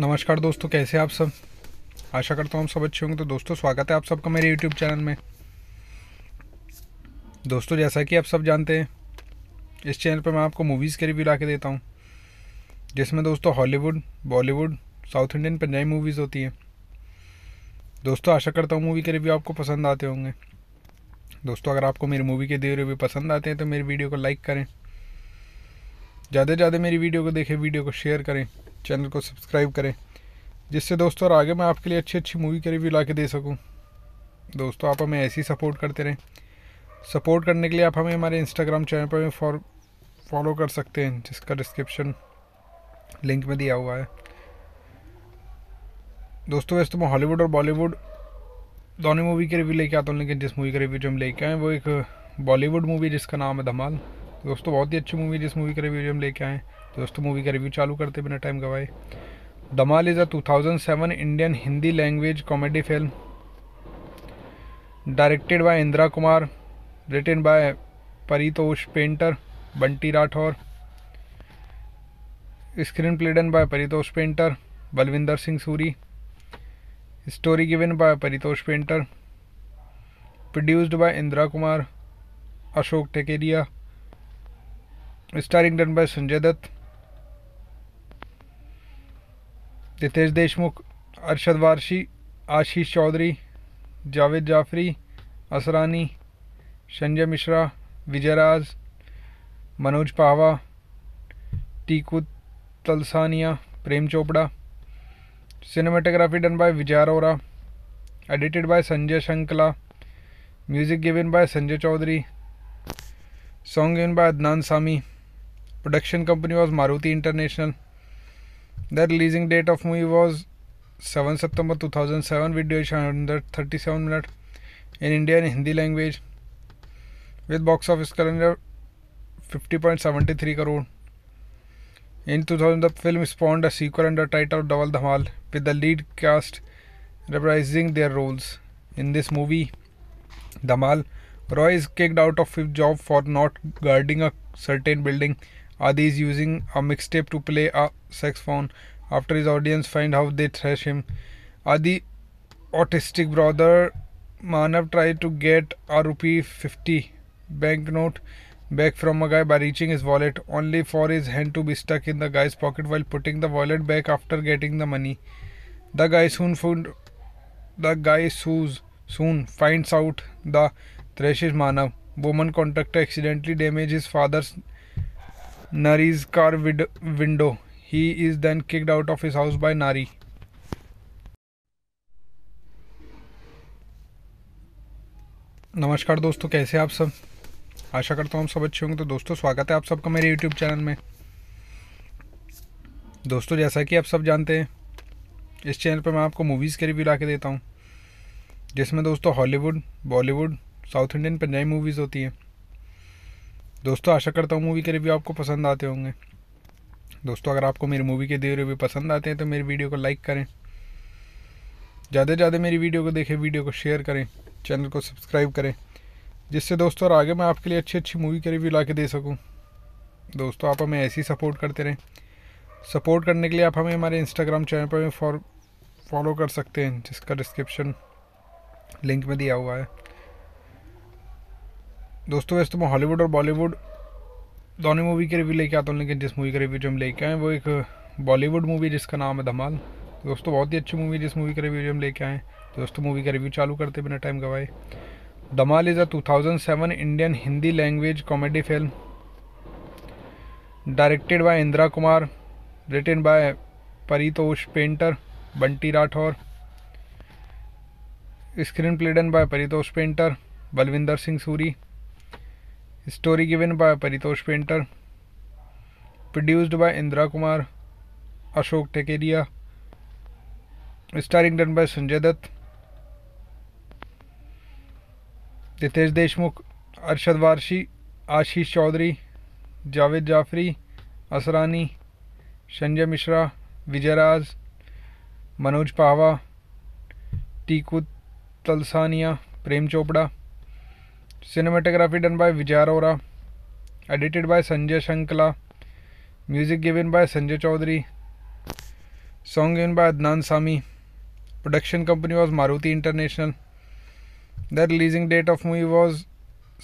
नमस्कार दोस्तों कैसे आप सब आशा करता हूँ हम सब अच्छे होंगे तो दोस्तों स्वागत है आप सबका मेरे यूट्यूब चैनल में दोस्तों जैसा कि आप सब जानते हैं इस चैनल पर मैं आपको मूवीज़ के रिव्यू ला के देता हूँ जिसमें दोस्तों Hollywood Bollywood south Indian Punjabi movies होती हैं दोस्तों आशा करता हूँ मूवी के रिव्यू आपको पसंद आते होंगे दोस्तों अगर आपको मेरी मूवी के दिए रिव्यू पसंद आते हैं तो मेरी वीडियो को लाइक करें ज़्यादा से ज़्यादा मेरी वीडियो को देखें वीडियो को शेयर करें चैनल को सब्सक्राइब करें जिससे दोस्तों और आगे मैं आपके लिए अच्छी अच्छी मूवी के रिव्यू ला के दे सकूँ दोस्तों आप हमें ऐसे ही सपोर्ट करते रहें सपोर्ट करने के लिए आप हमें हमारे इंस्टाग्राम चैनल पर भी फॉलो कर सकते हैं जिसका डिस्क्रिप्शन लिंक में दिया हुआ है दोस्तों वैसे तो मैं हॉलीवुड और बॉलीवुड दोनों मूवी के रिव्यू लेके आता हूँ लेकिन जिस मूवी का रिव्यू जो हम लेके आए वो एक बॉलीवुड मूवी जिसका नाम है धमाल दोस्तों बहुत ही अच्छी मूवी जिस मूवी का रिव्यू जो हम लेके आए हैं दोस्तों मूवी का रिव्यू चालू करते बिना टाइम गवाए Dhamaal is a 2007 Indian Hindi language comedy film directed by Indira Kumar written by Paritosh Painter Bunty Rathore screen play done by Paritosh Painter Balwinder Singh Suri story given by Paritosh Painter produced by Indira Kumar Ashok Thakeria starring done by Sanjay Dutt Riteish Deshmukh Arshad Warsi Ashish Chaudhary Javed Jaffrey Asrani Sanjay Mishra Vijayraj Manoj Pahwa Tiku Talsania Prem Chopra cinematography done by Vijay Arora edited by Sanjay शंकला music given by Sanjay Chaudhary song given by Adnan Sami production company was Maruti international The releasing date of movie was 7 September 2007 with duration thirty seven minutes in India in Hindi language with box office calendar 50.73 crore. In 2000 the film spawned a sequel under title Double Dhamal with the lead cast reprising their roles. In this movie Dhamal, Roy is kicked out of his job for not guarding a certain building Adi is using a mixtape to play a saxophone. After his audience find how they thrash him. Adi autistic brother Manav tried to get a rupee 50 banknote back from a guy by reaching his wallet only for his hand to be stuck in the guy's pocket while putting the wallet back after getting the money. The guy soon found the guy soon finds out the is Manav. Woman contractor accidentally damaged his father's Nari's car vid- window. He is then kicked out of his house by Nari. नमस्कार दोस्तों कैसे आप सब आशा करता हूँ आप सब अच्छे होंगे तो दोस्तों स्वागत है आप सबका मेरे यूट्यूब चैनल में दोस्तों जैसा कि आप सब जानते हैं इस चैनल पर मैं आपको मूवीज़ के रिव्यू ला के देता हूँ जिसमें दोस्तों Hollywood Bollywood south Indian Punjabi movies होती हैं दोस्तों आशा करता हूँ मूवी के रिव्यू आपको पसंद आते होंगे दोस्तों अगर आपको मेरी मूवी के दिए रिव्यू पसंद आते हैं तो मेरी वीडियो को लाइक करें ज़्यादा से ज़्यादा मेरी वीडियो को देखें वीडियो को शेयर करें चैनल को सब्सक्राइब करें जिससे दोस्तों और आगे मैं आपके लिए अच्छी अच्छी मूवी के रिव्यू ला के दे सकूँ दोस्तों आप हमें ऐसे ही सपोर्ट करते रहें सपोर्ट करने के लिए आप हमें हमारे इंस्टाग्राम चैनल पर फॉलो कर सकते हैं जिसका डिस्क्रिप्शन लिंक में दिया हुआ है दोस्तों वैसे तो मैं हॉलीवुड और बॉलीवुड दोनों मूवी के रिव्यू लेके आता हूँ लेकिन जिस मूवी के रिव्यू जो हम लेके आए वो एक बॉलीवुड मूवी जिसका नाम है धमाल दोस्तों बहुत ही अच्छी मूवी है जिस मूवी का रिव्यू जो हम लेके आए दोस्तों मूवी का रिव्यू चालू करते बिना टाइम गवाए Dhamaal is a two Indian Hindi language comedy film directed by Indira Kumar written by Paritosh Painter Bunty Rathore screen play done by Paritosh Painter Balwinder Singh Suri story given by Paritosh Painter produced by Indira Kumar Ashok Thakeria starring done by Sanjay Dutt Riteish Deshmukh Arshad Warsi Ashish Chaudhary Javed Jaffrey Asrani Sanjay Mishra Vijayraj Manoj Pahwa Tiku Talsania Prem Chopra cinematography done by Vijay Arora edited by Sanjay शंकला music given by Sanjay Chaudhary song given by Adnan Sami production company was Maruti international the releasing date of movie was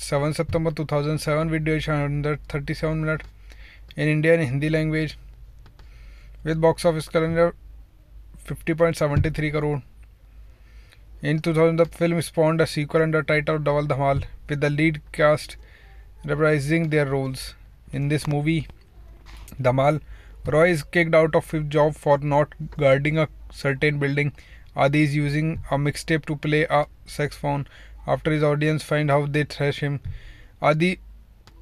seven September two thousand seven video hundred thirty seven minute in India and Hindi language with box office calendar fifty point seventy three crore In 2000, the film spawned a sequel under the title Double Dhamal, with the lead cast reprising their roles. In this movie, Dhamal, Roy is kicked out of his job for not guarding a certain building. Adi is using a mixtape to play a saxophone. After his audience find how they thrash him, Adi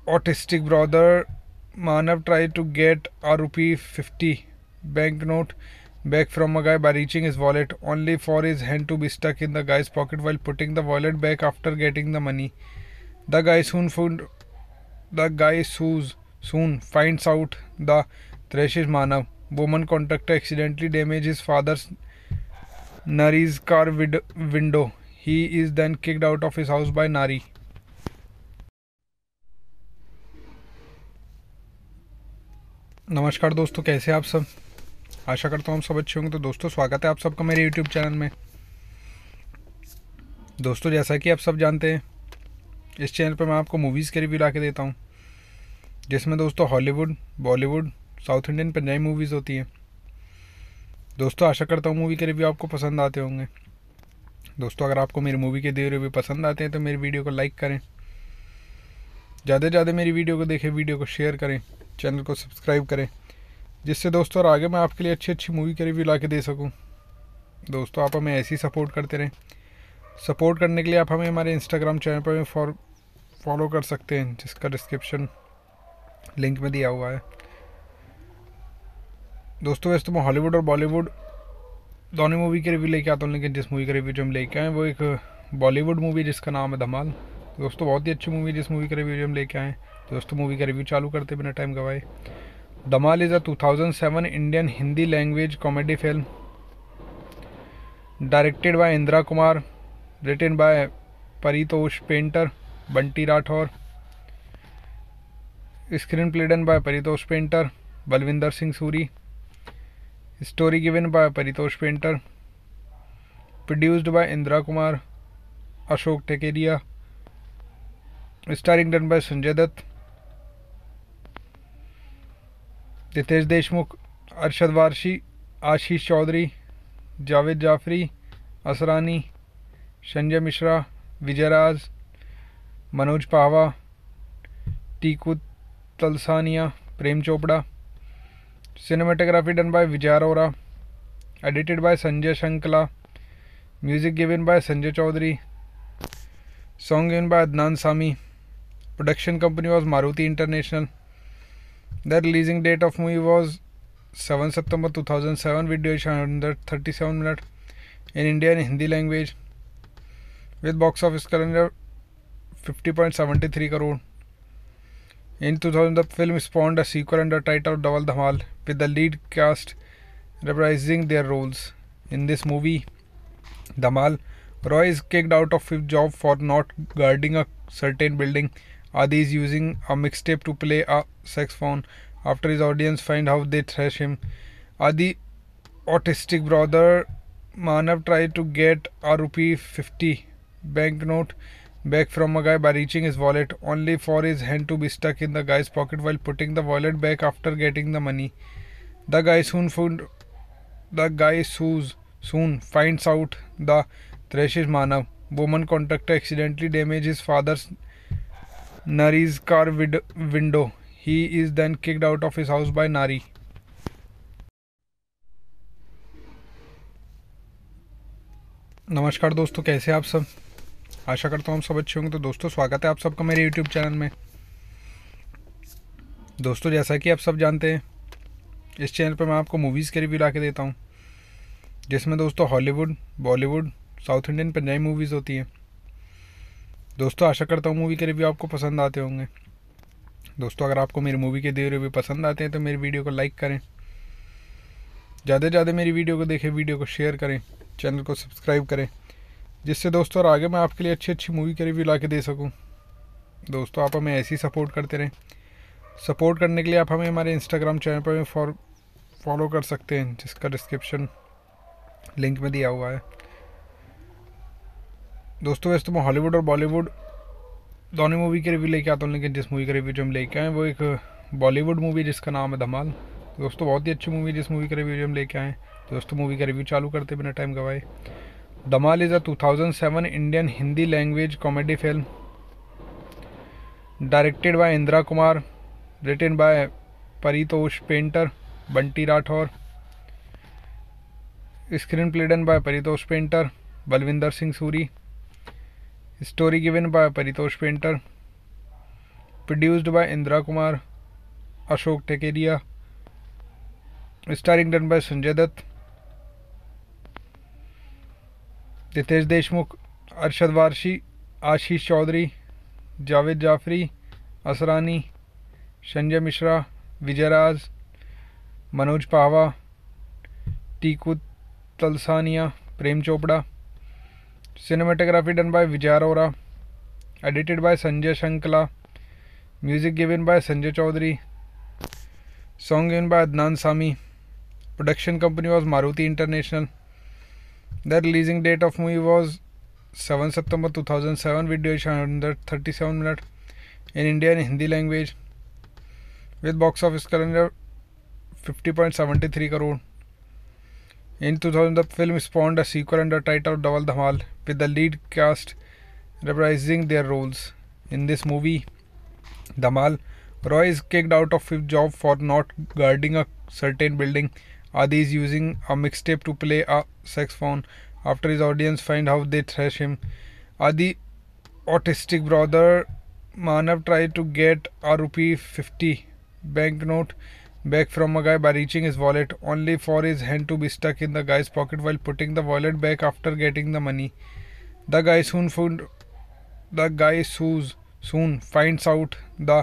autistic brother Manav tried to get a rupee 50 banknote back from a guy by reaching his wallet, only for his hand to be stuck in the guy's pocket while putting the wallet back after getting the money. The guy soon found the guy soon finds out the thresh is Manav. Woman contractor accidentally damages his father's Nari's car vid- window. He is then kicked out of his house by Nari. नमस्कार दोस्तों कैसे आप सब आशा करता हूँ हम सब अच्छे होंगे तो दोस्तों स्वागत है आप सबका मेरे यूट्यूब चैनल में दोस्तों जैसा कि आप सब जानते हैं इस चैनल पर मैं आपको मूवीज़ के रिव्यू ला के देता हूँ जिसमें दोस्तों Hollywood Bollywood south Indian Punjabi movies होती हैं दोस्तों आशा करता हूँ मूवी के रिव्यू आपको पसंद आते होंगे दोस्तों अगर आपको मेरी मूवी के दिए रिव्यू पसंद आते हैं तो मेरी वीडियो को लाइक करें ज़्यादा से ज़्यादा मेरी वीडियो को देखें वीडियो को शेयर करें चैनल को सब्सक्राइब करें जिससे दोस्तों और आगे मैं आपके लिए अच्छी अच्छी मूवी के रिव्यू ला के दे सकूँ दोस्तों आप हमें ऐसे ही सपोर्ट करते रहें सपोर्ट करने के लिए आप हमें हमारे इंस्टाग्राम चैनल पर फॉर फॉलो कर सकते हैं जिसका डिस्क्रिप्शन लिंक में दिया हुआ है दोस्तों वैसे तो मैं हॉलीवुड और बॉलीवुड दोनों मूवी के रिव्यू लेके आता हूँ लेकिन जिस मूवी का रिव्यू जो हम लेके आए वो एक बॉलीवुड मूवी जिसका नाम है धमाल दोस्तों बहुत ही अच्छी मूवी है जिस मूवी का रिव्यू जो हम लेके आए दोस्तों मूवी का रिव्यू चालू करते बिना टाइम गवाए Dhamaal is a 2007 Indian Hindi language comedy film directed by Indira Kumar written by Paritosh Painter Bunty Rathore screen play done by Paritosh Painter Balwinder Singh Suri story given by Paritosh Painter produced by Indira Kumar Ashok Thakeria starring done by Sanjay Dutt Riteish Deshmukh Arshad Warsi Ashish Chaudhary Javed Jaffrey Asrani Sanjay Mishra Vijayraj Manoj Pahwa Tiku Talsania Prem Chopra cinematography done by Vijay Arora edited by Sanjay शंकला music given by Sanjay Chaudhary song given by Adnan Sami production company was Maruti international The releasing date of movie was 7 September 2007 with duration thirty seven minutes in Indian Hindi language with box office calendar 50.73 crore. In 2000 the film spawned a sequel under title Double Dhamal with the lead cast reprising their roles. In this movie Dhamal, Roy is kicked out of his job for not guarding a certain building Adi is using a mixtape to play a saxophone. After his audience find how they thrash him. Adi autistic brother Manav tried to get a rupee 50 banknote back from a guy by reaching his wallet only for his hand to be stuck in the guy's pocket while putting the wallet back after getting the money. The guy soon found the guy soon finds out the is Manav. Woman contractor accidentally damaged his father's Nari's car vid- window. He is then kicked out of his house by Nari. नमस्कार दोस्तों कैसे आप सब आशा करता हूँ आप सब अच्छे होंगे तो दोस्तों स्वागत है आप सबका मेरे यूट्यूब चैनल में दोस्तों जैसा कि आप सब जानते हैं इस चैनल पर मैं आपको मूवीज़ के रिव्यू ला के देता हूँ जिसमें दोस्तों Hollywood Bollywood south Indian Punjabi movies होती हैं दोस्तों आशा करता हूँ मूवी के रिव्यू आपको पसंद आते होंगे दोस्तों अगर आपको मेरी मूवी के दिए रिव्यू पसंद आते हैं तो मेरी वीडियो को लाइक करें ज़्यादा से ज़्यादा मेरी वीडियो को देखें वीडियो को शेयर करें चैनल को सब्सक्राइब करें जिससे दोस्तों और आगे मैं आपके लिए अच्छी अच्छी मूवी के रिव्यू ला के दे सकूँ दोस्तों आप हमें ऐसे ही सपोर्ट करते रहें सपोर्ट करने के लिए आप हमें हमारे इंस्टाग्राम चैनल पर फॉलो कर सकते हैं जिसका डिस्क्रिप्शन लिंक में दिया हुआ है दोस्तों वैसे तो मैं हॉलीवुड और बॉलीवुड दोनों मूवी के रिव्यू लेके आता हूँ लेकिन जिस मूवी का रिव्यू जो हम लेके आए वो एक बॉलीवुड मूवी जिसका नाम है धमाल दोस्तों बहुत ही अच्छी मूवी है जिस मूवी के रिव्यू जो हम लेके आए दोस्तों मूवी का रिव्यू चालू करते बिना टाइम गवाए Dhamaal is a two Indian Hindi language comedy film directed by Indira Kumar written by Paritosh Painter Bunty Rathore screen play done by Paritosh Painter Balwinder Singh Suri story given by Paritosh Painter produced by Indira Kumar Ashok Thakeria starring done by Sanjay Dutt Riteish Deshmukh Arshad Warsi Ashish Chaudhary Javed Jaffrey Asrani Sanjay Mishra Vijayraj Manoj Pahwa Tiku Talsania Prem Chopra cinematography done by Vijay Arora edited by Sanjay शंकला music given by Sanjay Chaudhary song given by Adnan Sami production company was Maruti international the releasing date of movie was seven September two thousand seven video hundred thirty seven minute in India and Hindi language with box office calendar fifty point seventy three crore in two thousand the film spawned a sequel under title double Dhamaal with the lead cast reprising their roles. In this movie, Damal, Roy is kicked out of his job for not guarding a certain building. Adi is using a mixtape to play a saxophone. After his audience find how they thrash him, Adi autistic brother Manav tried to get a rupee 50 banknote back from a guy by reaching his wallet, only for his hand to be stuck in the guy's pocket while putting the wallet back after getting the money. The guy soon food the guy sues soon finds out the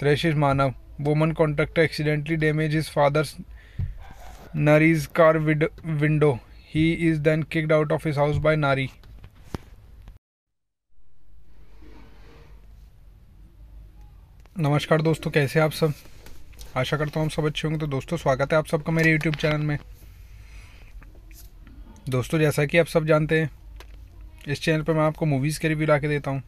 thresh मानव woman contractor accidentally damage his father Nari's car window he is then kicked out of his house by Nari नमस्कार दोस्तों कैसे आप सब आशा करता हूँ सब अच्छे होंगे तो दोस्तों स्वागत है आप सबका मेरे यूट्यूब चैनल में दोस्तों जैसा कि आप सब जानते हैं इस चैनल पर मैं आपको मूवीज़ के रिव्यू ला के देता हूँ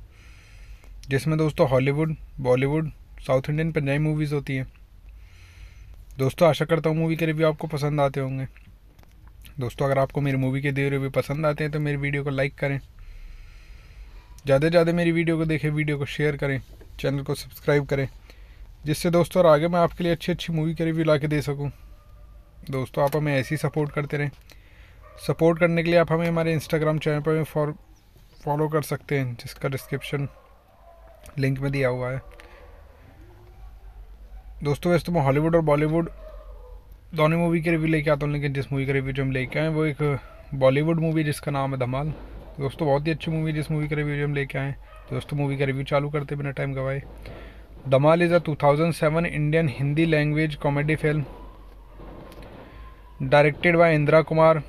जिसमें दोस्तों Hollywood Bollywood south Indian Punjabi movies होती हैं दोस्तों आशा करता हूँ मूवी के रिव्यू आपको पसंद आते होंगे दोस्तों अगर आपको मेरी मूवी के दिए रिव्यू पसंद आते हैं तो मेरी वीडियो को लाइक करें ज़्यादा से ज़्यादा मेरी वीडियो को देखें वीडियो को शेयर करें चैनल को सब्सक्राइब करें जिससे दोस्तों और आगे मैं आपके लिए अच्छी अच्छी मूवी के रिव्यू ला के दे सकूँ दोस्तों आप हमें ऐसे ही सपोर्ट करते रहें सपोर्ट करने के लिए आप हमें हमारे इंस्टाग्राम चैनल पर भी फॉलो कर सकते हैं जिसका डिस्क्रिप्शन लिंक में दिया हुआ है दोस्तों वैसे तो मैं हॉलीवुड और बॉलीवुड दोनों मूवी के रिव्यू लेके आता हूँ लेकिन जिस मूवी का रिव्यू जो हम लेके आए वो एक बॉलीवुड मूवी जिसका नाम है धमाल दोस्तों बहुत ही अच्छी मूवी है जिस मूवी का रिव्यू जो हम लेके आए दोस्तों मूवी का रिव्यू चालू करते बिना टाइम गवाए Dhamaal is a 2007 Indian Hindi language comedy film directed by Indira Kumar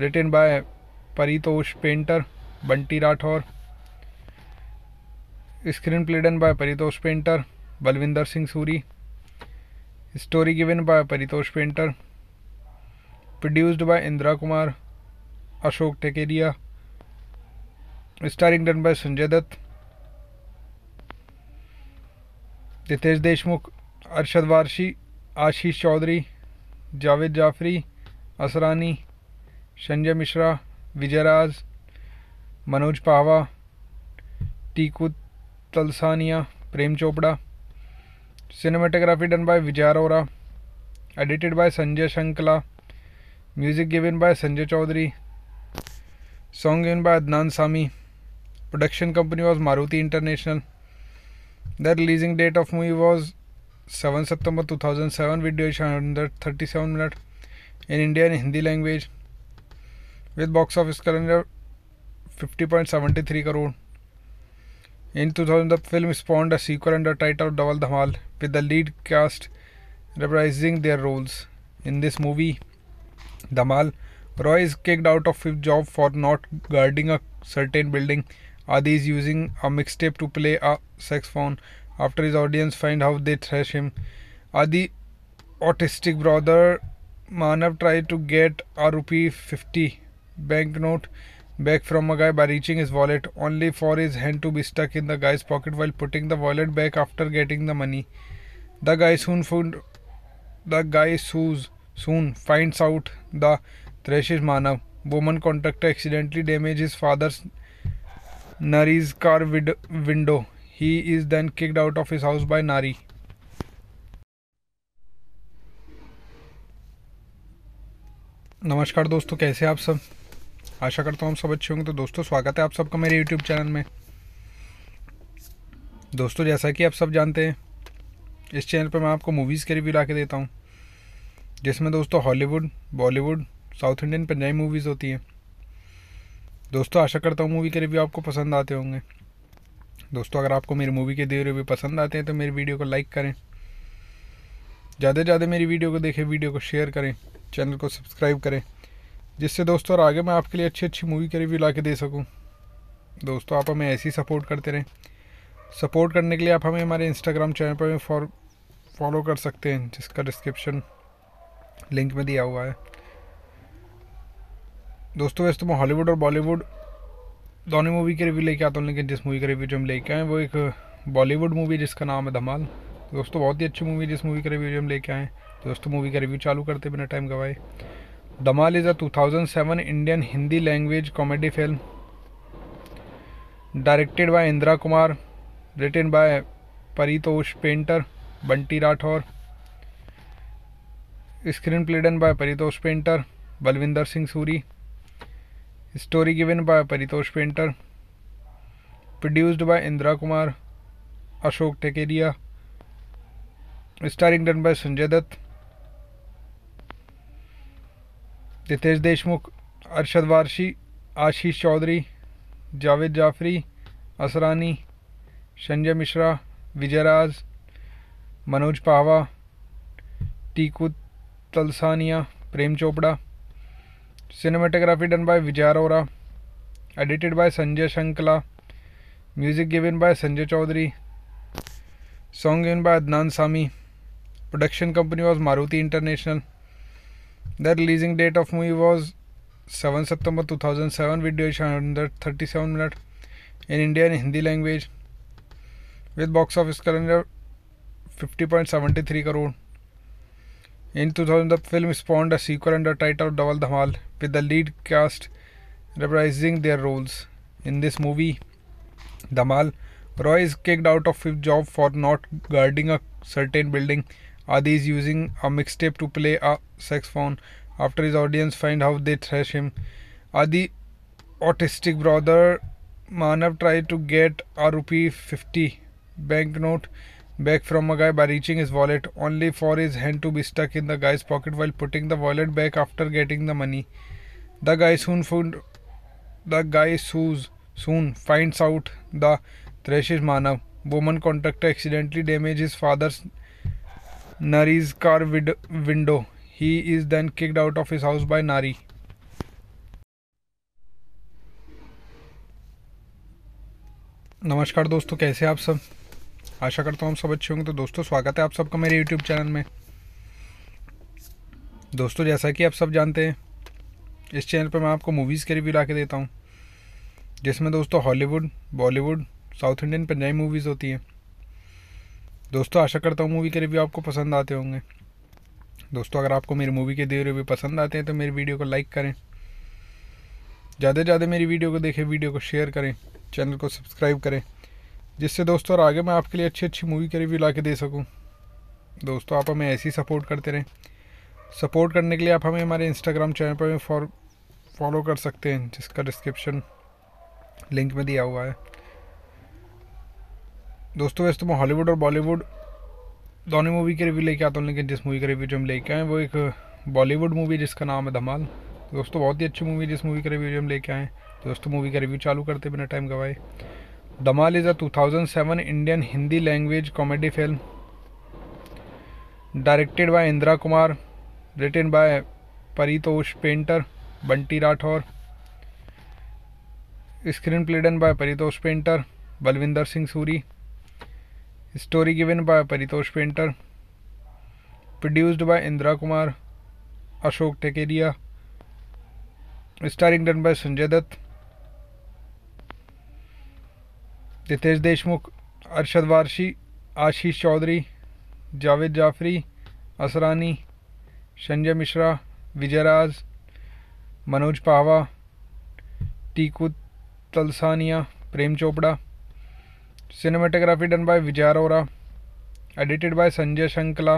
written by Paritosh Painter Bunty Rathore screen play done by Paritosh Painter Balwinder Singh Suri story given by Paritosh Painter produced by Indira Kumar Ashok Thakeria starring done by Sanjay Dutt Riteish Deshmukh Arshad Warsi Ashish Chaudhary Javed Jaffrey Asrani Sanjay Mishra Vijayraj Manoj Pahwa Tiku Talsania Prem Chopra cinematography done by Vijay Arora edited by Sanjay शंकला music given by Sanjay Chaudhary song given by Adnan Sami production company was Maruti international the releasing date of movie was seven September two thousand seven with duration thirty seven minute in Indian Hindi language with box office calendar 50.73 crore. In 2000, the film spawned a sequel under title Double Dhamal with the lead cast reprising their roles. In this movie, Dhamal, Roy is kicked out of his job for not guarding a certain building. Adi is using a mixtape to play a saxophone. After his audience find how they thrash him, Adi autistic brother Manav tried to get a rupee 50 banknote back from a guy by reaching his wallet, only for his hand to be stuck in the guy's pocket while putting the wallet back after getting the money. The guy soon found the guy soon finds out the thresh is Manav. Woman contractor accidentally damages his father's Nari's car vid- window. He is then kicked out of his house by Nari. नमस्कार दोस्तों कैसे आप सब आशा करता हूँ हम सब अच्छे होंगे तो दोस्तों स्वागत है आप सबका मेरे यूट्यूब चैनल में दोस्तों जैसा कि आप सब जानते हैं इस चैनल पर मैं आपको मूवीज़ के रिव्यू ला के देता हूँ जिसमें दोस्तों Hollywood Bollywood south Indian Punjabi movies होती हैं दोस्तों आशा करता हूँ मूवी के रिव्यू आपको पसंद आते होंगे दोस्तों अगर आपको मेरी मूवी के दिए रिव्यू पसंद आते हैं तो मेरी वीडियो को लाइक करें ज़्यादा से ज़्यादा मेरी वीडियो को देखें वीडियो को शेयर करें चैनल को सब्सक्राइब करें जिससे दोस्तों और आगे मैं आपके लिए अच्छी अच्छी मूवी के रिव्यू ला के दे सकूँ दोस्तों आप हमें ऐसी सपोर्ट करते रहें सपोर्ट करने के लिए आप हमें हमारे इंस्टाग्राम चैनल पर भी फॉलो कर सकते हैं जिसका डिस्क्रिप्शन लिंक में दिया हुआ है दोस्तों वैसे तो मैं हॉलीवुड और बॉलीवुड दोनों मूवी के रिव्यू लेके आता हूँ लेकिन जिस मूवी का रिव्यू जो हम लेके आए वो एक बॉलीवुड मूवी जिसका नाम है धमाल दोस्तों बहुत ही अच्छी मूवी जिस मूवी का रिव्यू जो हम लेके आए दोस्तों मूवी का रिव्यू चालू करते बिना टाइम गवाए Dhamaal is a 2007 Indian Hindi language comedy film directed by Indira Kumar written by Paritosh Painter Bunty Rathore screen play done by Paritosh Painter Balwinder Singh Suri story given by Paritosh Painter produced by Indira Kumar Ashok Thakeria starring done by Sanjay Dutt Riteish Deshmukh Arshad Warsi Ashish Chaudhary Javed Jaffrey Asrani Sanjay Mishra Vijayraj Manoj Pahwa Tiku Talsania Prem Chopra cinematography done by Vijay Arora edited by Sanjay शंकला music given by Sanjay Chaudhary song given by Adnan Sami production company was Maruti international The releasing date of movie was 7 September 2007 with duration thirty seven minutes in India in Hindi language with box office calendar 50.73 crore. In 2000 the film spawned a sequel under title Double Dhamal with the lead cast reprising their roles. In this movie Dhamal, Roy is kicked out of his job for not guarding a certain building. Adi is using a mixtape to play a saxophone. After his audience find how they thrash him. Adi autistic brother Manav tried to get a rupee 50 banknote back from a guy by reaching his wallet only for his hand to be stuck in the guy's pocket while putting the wallet back after getting the money. The guy soon found the guy soon finds out the thrashes Manav. Woman contractor accidentally damages father's Nari's car window. He is then kicked out of his house by Nari. नमस्कार दोस्तों कैसे आप सब आशा करता हूँ आप सब अच्छे होंगे तो दोस्तों स्वागत है आप सबका मेरे यूट्यूब चैनल में दोस्तों जैसा कि आप सब जानते हैं इस चैनल पर मैं आपको मूवीज़ के रिव्यू ला के देता हूँ जिसमें दोस्तों Hollywood Bollywood south Indian Punjabi movies होती हैं दोस्तों आशा करता हूँ मूवी के रिव्यू आपको पसंद आते होंगे दोस्तों अगर आपको मेरी मूवी के दिए रिव्यू पसंद आते हैं तो मेरी वीडियो को लाइक करें ज़्यादा से ज़्यादा मेरी वीडियो को देखें वीडियो को शेयर करें चैनल को सब्सक्राइब करें जिससे दोस्तों और आगे मैं आपके लिए अच्छी अच्छी मूवी के रिव्यू ला के दे सकूँ दोस्तों आप हमें ऐसे ही सपोर्ट करते रहें सपोर्ट करने के लिए आप हमें हमारे इंस्टाग्राम चैनल पर भी फॉलो कर सकते हैं जिसका डिस्क्रिप्शन लिंक में दिया हुआ है दोस्तों वैसे तो मैं हॉलीवुड और बॉलीवुड दोनों मूवी के रिव्यू लेके आता हूँ लेकिन जिस मूवी का रिव्यू जो हम लेके आए वो एक बॉलीवुड मूवी जिसका नाम है धमाल दोस्तों बहुत ही अच्छी मूवी जिस मूवी का रिव्यू जो हम लेके आए दोस्तों मूवी का रिव्यू चालू करते बिना टाइम गवाए Dhamaal is a two Indian Hindi language comedy film directed by Indira Kumar written by Paritosh Painter Bunty Rathore screen play done by Paritosh Painter Balwinder Singh Suri Story given by Paritosh Painter. Produced by Indra Kumar, Ashok Tekedia. Starring done by Sanjay Dutt, Ditesh Deshmukh, Arshad Varshi, Ashish Chaudhary, Javed Jafri, Asrani, Sanjay Mishra, Vijay Raj, Manoj Pahwa Tiku Talsania Prem Chopra cinematography done by Vijay Arora edited by Sanjay शंकला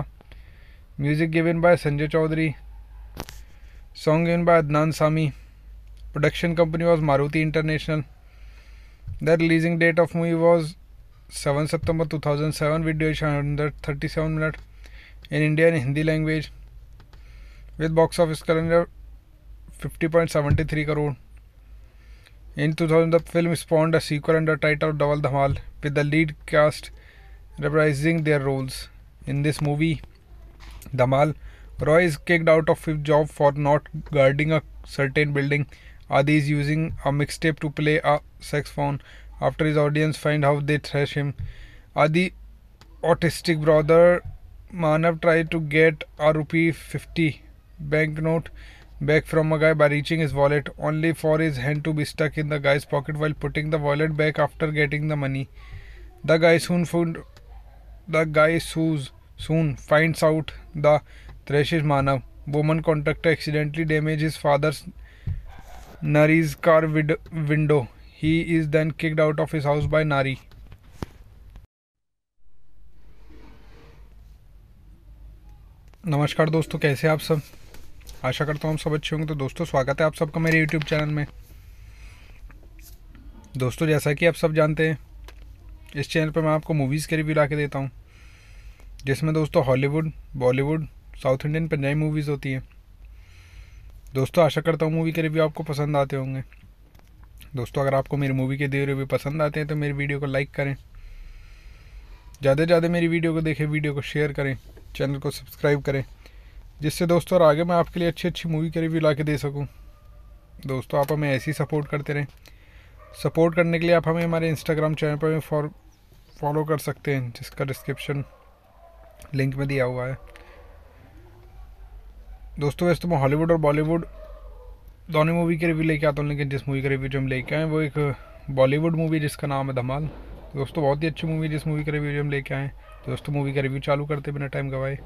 music given by Sanjay Chaudhary song given by Adnan Sami production company was Maruti international the releasing date of movie was seven September two thousand seven video hundred thirty seven minute in India and Hindi language with box office calendar fifty point seventy three crore In 2000, the film spawned a sequel under the title Double Dhamal, with the lead cast reprising their roles. In this movie, Dhamal, Roy is kicked out of his job for not guarding a certain building. Adi is using a mixtape to play a saxophone. After his audience find how they thrash him, Adi autistic brother Manav tried to get a rupee 50 banknote back from a guy by reaching his wallet, only for his hand to be stuck in the guy's pocket while putting the wallet back after getting the money. The guy soon found the guy soon finds out the thrashes Manav. Woman contractor accidentally damages his father's Nari's car vid- window. He is then kicked out of his house by Nari. नमस्कार दोस्तों कैसे आप सब आशा करता हूँ हम सब अच्छे होंगे तो दोस्तों स्वागत है आप सबका मेरे यूट्यूब चैनल में दोस्तों जैसा कि आप सब जानते हैं इस चैनल पर मैं आपको मूवीज़ के रिव्यू ला के देता हूँ जिसमें दोस्तों Hollywood Bollywood south Indian Punjabi movies होती हैं दोस्तों आशा करता हूँ मूवी के रिव्यू आपको पसंद आते होंगे दोस्तों अगर आपको मेरी मूवी के दिए रिव्यू पसंद आते हैं तो मेरी वीडियो को लाइक करें ज़्यादा से ज़्यादा मेरी वीडियो को देखें वीडियो को शेयर करें चैनल को सब्सक्राइब करें जिससे दोस्तों और आगे मैं आपके लिए अच्छी अच्छी मूवी के रिव्यू ला के दे सकूँ दोस्तों आप हमें ऐसी सपोर्ट करते रहें सपोर्ट करने के लिए आप हमें हमारे इंस्टाग्राम चैनल पर भी फॉलो कर सकते हैं जिसका डिस्क्रिप्शन लिंक में दिया हुआ है दोस्तों वैसे तो मैं हॉलीवुड और बॉलीवुड दोनों मूवी के रिव्यू लेके आता हूँ लेकिन जिस मूवी का रिव्यू जो हम लेके आए वो एक बॉलीवुड मूवी जिसका नाम है धमाल दोस्तों बहुत ही अच्छी मूवी जिस मूवी का रिव्यू जो हम लेके आए दोस्तों मूवी का रिव्यू चालू करते बिना टाइम गवाए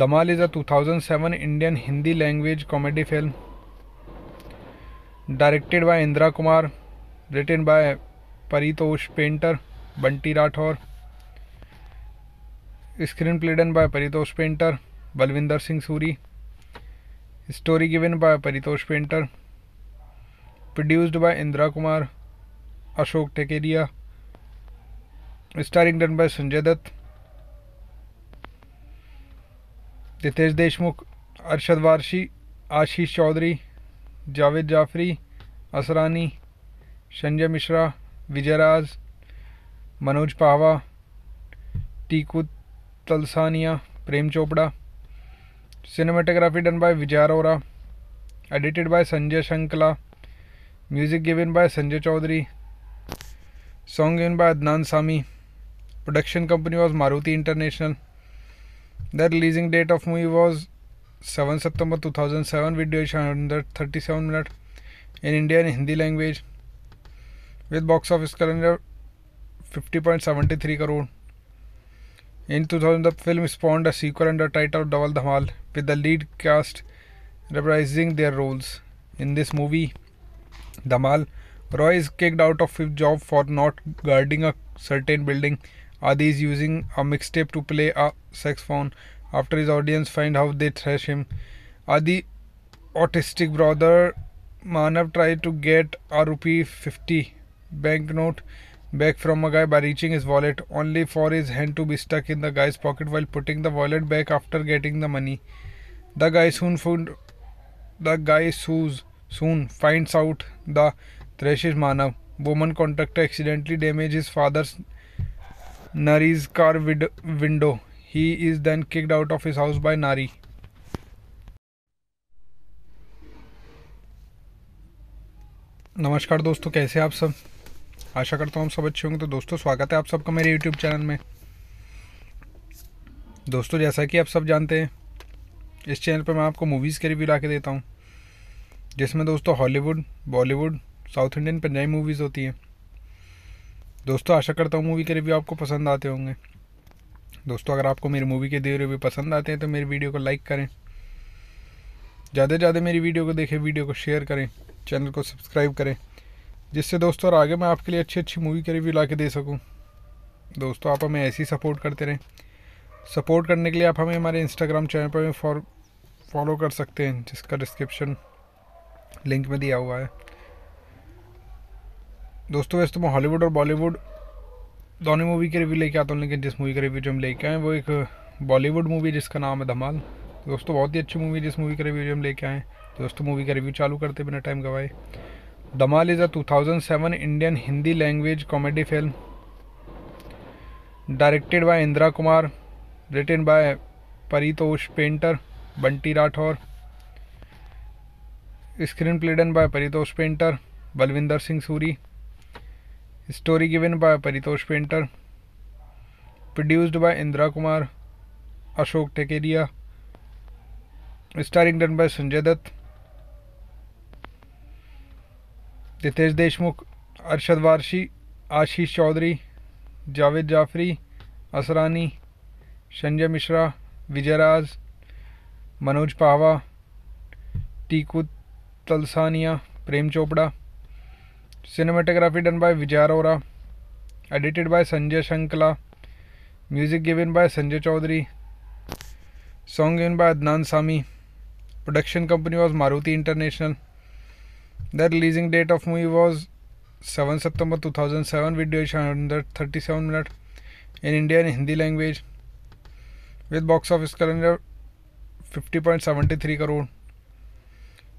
Dhamaal is a 2007 Indian Hindi language comedy film directed by Indira Kumar written by Paritosh Painter Bunty Rathore screen play done by Paritosh Painter Balwinder Singh Suri story given by Paritosh Painter produced by Indira Kumar Ashok Thakeria starring done by Sanjay Dutt Riteish Deshmukh Arshad Warsi Ashish Chaudhary Javed Jaffrey Asrani Sanjay Mishra Vijayraj Manoj Pahwa Tiku Talsania Prem Chopra cinematography done by Vijay Arora edited by Sanjay शंकला music given by Sanjay Chaudhary song given by Adnan Sami production company was Maruti international The releasing date of movie was 7 September 2007 with duration thirty seven minutes in Indian Hindi language with box office calendar 50.73 crore. In 2000 the film spawned a sequel under title Double Dhamal with the lead cast reprising their roles. In this movie Dhamal, Roy is kicked out of his job for not guarding a certain building Adi is using a mixtape to play a saxophone. After his audience find how they thrash him. Adi autistic brother Manav tried to get a rupee 50 banknote back from a guy by reaching his wallet only for his hand to be stuck in the guy's pocket while putting the wallet back after getting the money. The guy soon found the guy soon finds out the is Manav. Woman contractor accidentally damages his father's Nari's car vid- window. He is then kicked out of his house by Nari. नमस्कार दोस्तों कैसे आप सब आशा करता हूँ आप सब अच्छे होंगे तो दोस्तों स्वागत है आप सबका मेरे यूट्यूब चैनल में दोस्तों जैसा कि आप सब जानते हैं इस चैनल पर मैं आपको मूवीज़ के रिव्यू ला के देता हूँ जिसमें दोस्तों Hollywood Bollywood south Indian Punjabi movies होती हैं दोस्तों आशा करता हूँ मूवी के रिव्यू आपको पसंद आते होंगे दोस्तों अगर आपको मेरी मूवी के दिए रिव्यू पसंद आते हैं तो मेरी वीडियो को लाइक करें ज़्यादा से ज़्यादा मेरी वीडियो को देखें वीडियो को शेयर करें चैनल को सब्सक्राइब करें जिससे दोस्तों और आगे मैं आपके लिए अच्छी अच्छी मूवी के रिव्यू ला के दे सकूँ दोस्तों आप हमें ऐसे ही सपोर्ट करते रहें सपोर्ट करने के लिए आप हमें हमारे इंस्टाग्राम चैनल पर फॉलो कर सकते हैं जिसका डिस्क्रिप्शन लिंक में दिया हुआ है दोस्तों वैसे तो मैं हॉलीवुड और बॉलीवुड दोनों मूवी के रिव्यू लेके आता हूँ लेकिन जिस मूवी का रिव्यू जो हम लेके आए वो एक बॉलीवुड मूवी जिसका नाम है धमाल दोस्तों बहुत ही अच्छी मूवी है जिस मूवी के रिव्यू जो हम लेके आए दोस्तों मूवी का रिव्यू चालू करते बिना टाइम गवाए Dhamaal is a two Indian Hindi language comedy film directed by Indira Kumar written by Paritosh Painter Bunty Rathore screen play done by Paritosh Painter Balwinder Singh Suri story given by Paritosh Painter produced by Indira Kumar Ashok Thakeria starring done by Sanjay Dutt Riteish Deshmukh Arshad Warsi Ashish Chaudhary Javed Jaffrey Asrani Sanjay Mishra Vijayraj Manoj Pahwa Tiku Talsania Prem Chopra cinematography done by Vijay Arora edited by Sanjay शंकला music given by Sanjay Chaudhary song given by Adnan Sami production company was Maruti international the releasing date of movie was seven September two thousand seven video hundred thirty seven minute in India and Hindi language with box office calendar fifty point seventy three crore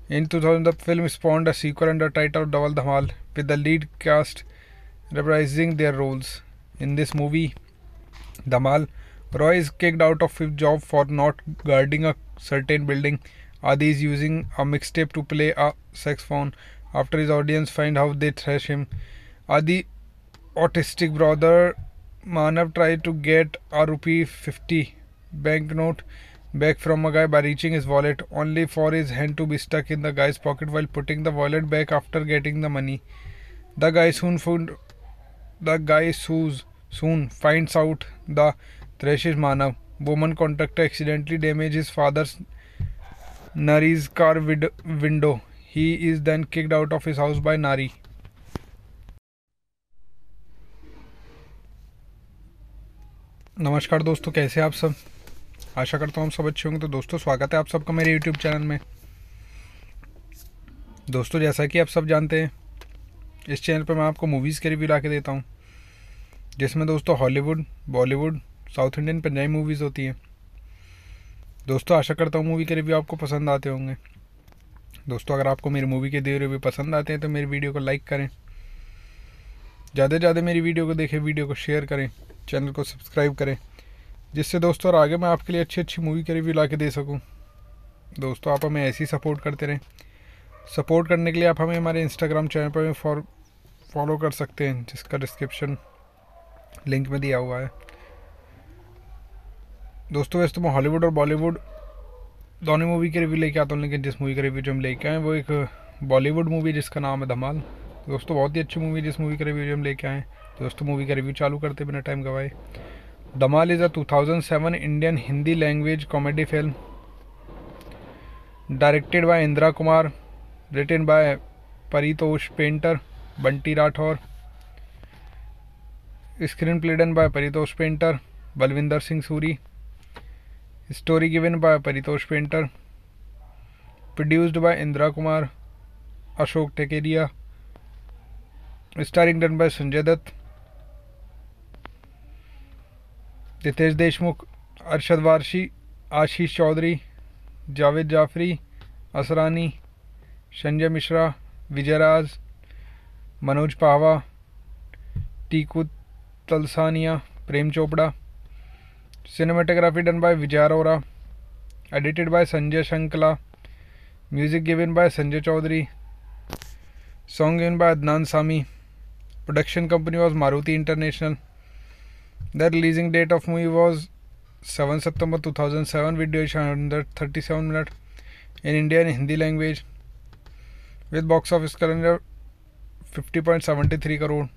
In 2000, the film spawned a sequel under the title Double Dhamal, with the lead cast reprising their roles. In this movie, Dhamal, Roy is kicked out of his job for not guarding a certain building. Adi is using a mixtape to play a saxophone. After his audience find how they thrash him, Adi autistic brother Manav tried to get a rupee 50 banknote back from a guy by reaching his wallet, only for his hand to be stuck in the guy's pocket while putting the wallet back after getting the money. The guy soon found the guy soon finds out the thrashes Manav. Woman contractor accidentally damages his father's Nari's car vid- window. He is then kicked out of his house by Nari. नमस्कार दोस्तों कैसे आप सब आशा करता हूँ हम सब अच्छे होंगे तो दोस्तों स्वागत है आप सबका मेरे यूट्यूब चैनल में दोस्तों जैसा कि आप सब जानते हैं इस चैनल पर मैं आपको मूवीज़ के रिव्यू ला के देता हूँ जिसमें दोस्तों Hollywood Bollywood south Indian Punjabi movies होती हैं दोस्तों आशा करता हूँ मूवी के रिव्यू आपको पसंद आते होंगे दोस्तों अगर आपको मेरी मूवी के दिए रिव्यू पसंद आते हैं तो मेरी वीडियो को लाइक करें ज़्यादा से ज़्यादा मेरी वीडियो को देखें वीडियो को शेयर करें चैनल को सब्सक्राइब करें जिससे दोस्तों और आगे मैं आपके लिए अच्छी अच्छी मूवी के रिव्यू ला के दे सकूँ दोस्तों आप हमें ऐसी सपोर्ट करते रहें सपोर्ट करने के लिए आप हमें हमारे इंस्टाग्राम चैनल पर भी फॉलो कर सकते हैं जिसका डिस्क्रिप्शन लिंक में दिया हुआ है दोस्तों वैसे तो मैं हॉलीवुड और बॉलीवुड दोनों मूवी के रिव्यू लेके आता हूँ लेकिन जिस मूवी का रिव्यू जो हम लेके आए वो एक बॉलीवुड मूवी जिसका नाम है धमाल दोस्तों बहुत ही अच्छी मूवी जिस मूवी का रिव्यू जो हम लेके आए दोस्तों मूवी का रिव्यू चालू करते बिना टाइम गवाए Dhamaal is a 2007 Indian Hindi language comedy film directed by Indira Kumar written by Paritosh Painter Bunty Rathore screen play done by Paritosh Painter Balwinder Singh Suri story given by Paritosh Painter produced by Indira Kumar Ashok Thakeria starring done by Sanjay Dutt Riteish Deshmukh Arshad Warsi Ashish Chaudhary Javed Jaffrey Asrani Sanjay Mishra Vijayraj Manoj Pahwa Tiku Talsania Prem Chopra cinematography done by Vijay Arora edited by Sanjay शंकला music given by Sanjay Chaudhary song given by Adnan Sami production company was Maruti international The releasing date of movie was 7 September 2007 with duration thirty seven minutes in India in Hindi language with box office calendar 50.73 crore.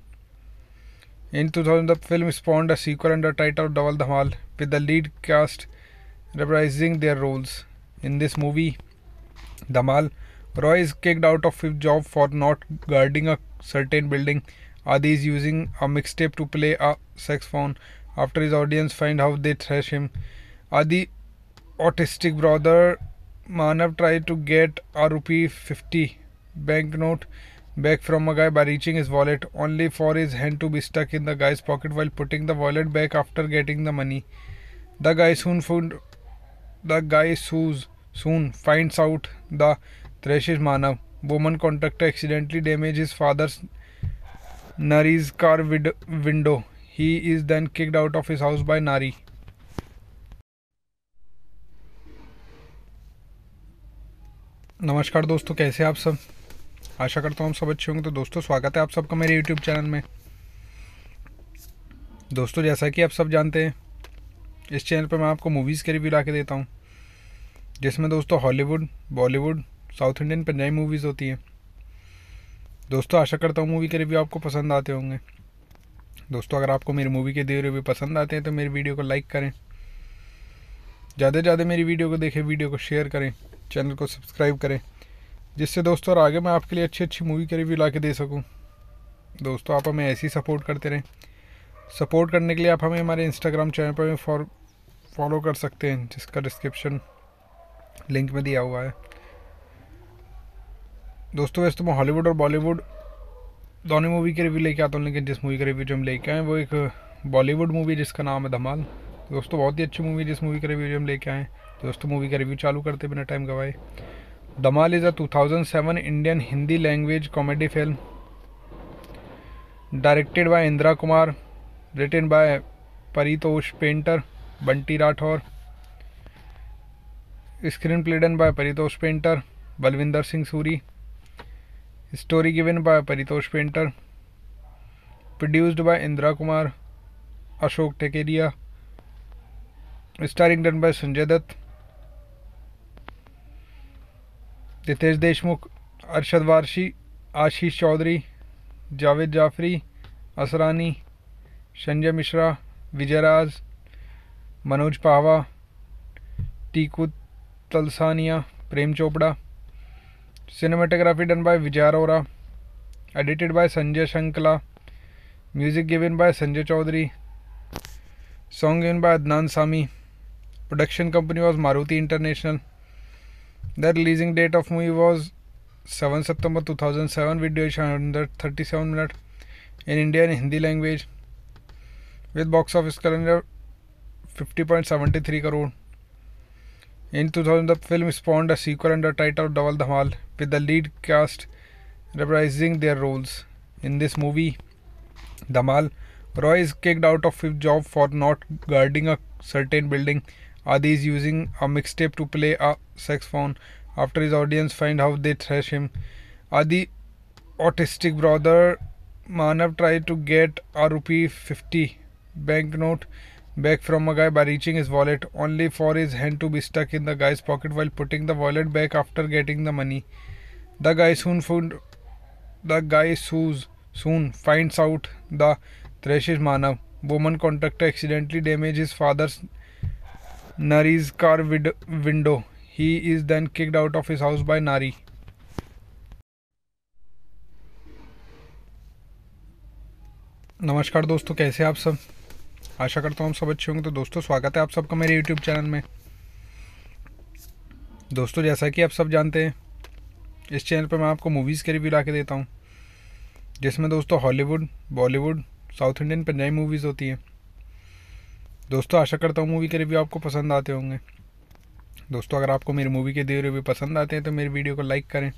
In 2000 the film spawned a sequel under title Double Dhamal with the lead cast reprising their roles. In this movie Dhamal, Roy is kicked out of his job for not guarding a certain building. Adi is using a mixtape to play a saxophone. After his audience find how they thrash him. Adi autistic brother Manav tried to get a rupee 50 banknote back from a guy by reaching his wallet only for his hand to be stuck in the guy's pocket while putting the wallet back after getting the money. The guy soon found the guy soon finds out the thrashes Manav. Woman contractor accidentally damages father's Nari's car window. He is then kicked out of his house by Nari. नमस्कार दोस्तों कैसे आप सब आशा करता हूँ आप सब अच्छे होंगे तो दोस्तों स्वागत है आप सबका मेरे यूट्यूब चैनल में दोस्तों जैसा कि आप सब जानते हैं इस चैनल पर मैं आपको मूवीज़ के रिव्यू ला के देता हूँ जिसमें दोस्तों Hollywood Bollywood south Indian Punjabi movies होती हैं दोस्तों आशा करता हूँ मूवी के रिव्यू आपको पसंद आते होंगे दोस्तों अगर आपको मेरी मूवी के दिए रिव्यू पसंद आते हैं तो मेरी वीडियो को लाइक करें ज़्यादा से ज़्यादा मेरी वीडियो को देखें वीडियो को शेयर करें चैनल को सब्सक्राइब करें जिससे दोस्तों और आगे मैं आपके लिए अच्छी अच्छी मूवी के रिव्यू ला के दे सकूँ दोस्तों आप हमें ऐसे ही सपोर्ट करते रहें सपोर्ट करने के लिए आप हमें हमारे इंस्टाग्राम चैनल पर भी फॉलो कर सकते हैं जिसका डिस्क्रिप्शन लिंक में दिया हुआ है दोस्तों वैसे तो मैं हॉलीवुड और बॉलीवुड दोनों मूवी के रिव्यू लेके आता हूँ लेकिन जिस मूवी का रिव्यू जो हम लेके आए वो एक बॉलीवुड मूवी जिसका नाम है धमाल दोस्तों बहुत ही अच्छी मूवी है जिस मूवी का रिव्यू जो हम लेके आए दोस्तों मूवी का रिव्यू चालू करते बिना टाइम गवाए Dhamaal is a seven Indian Hindi language comedy film directed by Indira Kumar written by Paritosh Painter Bunty Rathore screen play done by Paritosh Painter Balwinder Singh Suri Story given by Paritosh Painter. Produced by Indra Kumar, Ashok Tekedia. Starring done by Sanjay Dutt, Ritesh Deshmukh, Arshad Varshi, Ashish Chaudhary, Javed Jafri, Asrani, Sanjay Mishra, Vijay Raj, Manoj Pahwa Tiku Talsania Prem Chopra cinematography done by Vijay Arora edited by Sanjay शंकला music given by Sanjay Chaudhary song given by Adnan Sami production company was Maruti international the releasing date of movie was seven September two thousand seven video hundred thirty seven minute in India and Hindi language with box office calendar fifty point seventy three crore In 2000, the film spawned a sequel under the title Double Dhamal, with the lead cast reprising their roles. In this movie, Dhamal, Roy is kicked out of his job for not guarding a certain building. Adi is using a mixtape to play a saxophone. After his audience find how they thrash him, Adi autistic brother Manav tried to get a rupee 50 banknote back from a guy by reaching his wallet, only for his hand to be stuck in the guy's pocket while putting the wallet back after getting the money. The guy soon found the guy soon finds out the thresh is Manav. Woman contractor accidentally damages his father's Nari's car vid- window. He is then kicked out of his house by Nari. नमस्कार दोस्तों कैसे आप सब आशा करता हूँ हम सब अच्छे होंगे तो दोस्तों स्वागत है आप सबका मेरे यूट्यूब चैनल में दोस्तों जैसा कि आप सब जानते हैं इस चैनल पर मैं आपको मूवीज़ के रिव्यू ला के देता हूँ जिसमें दोस्तों Hollywood Bollywood south Indian Punjabi movies होती हैं दोस्तों आशा करता हूँ मूवी के रिव्यू आपको पसंद आते होंगे दोस्तों अगर आपको मेरी मूवी के दिए रिव्यू पसंद आते हैं तो मेरी वीडियो को लाइक करें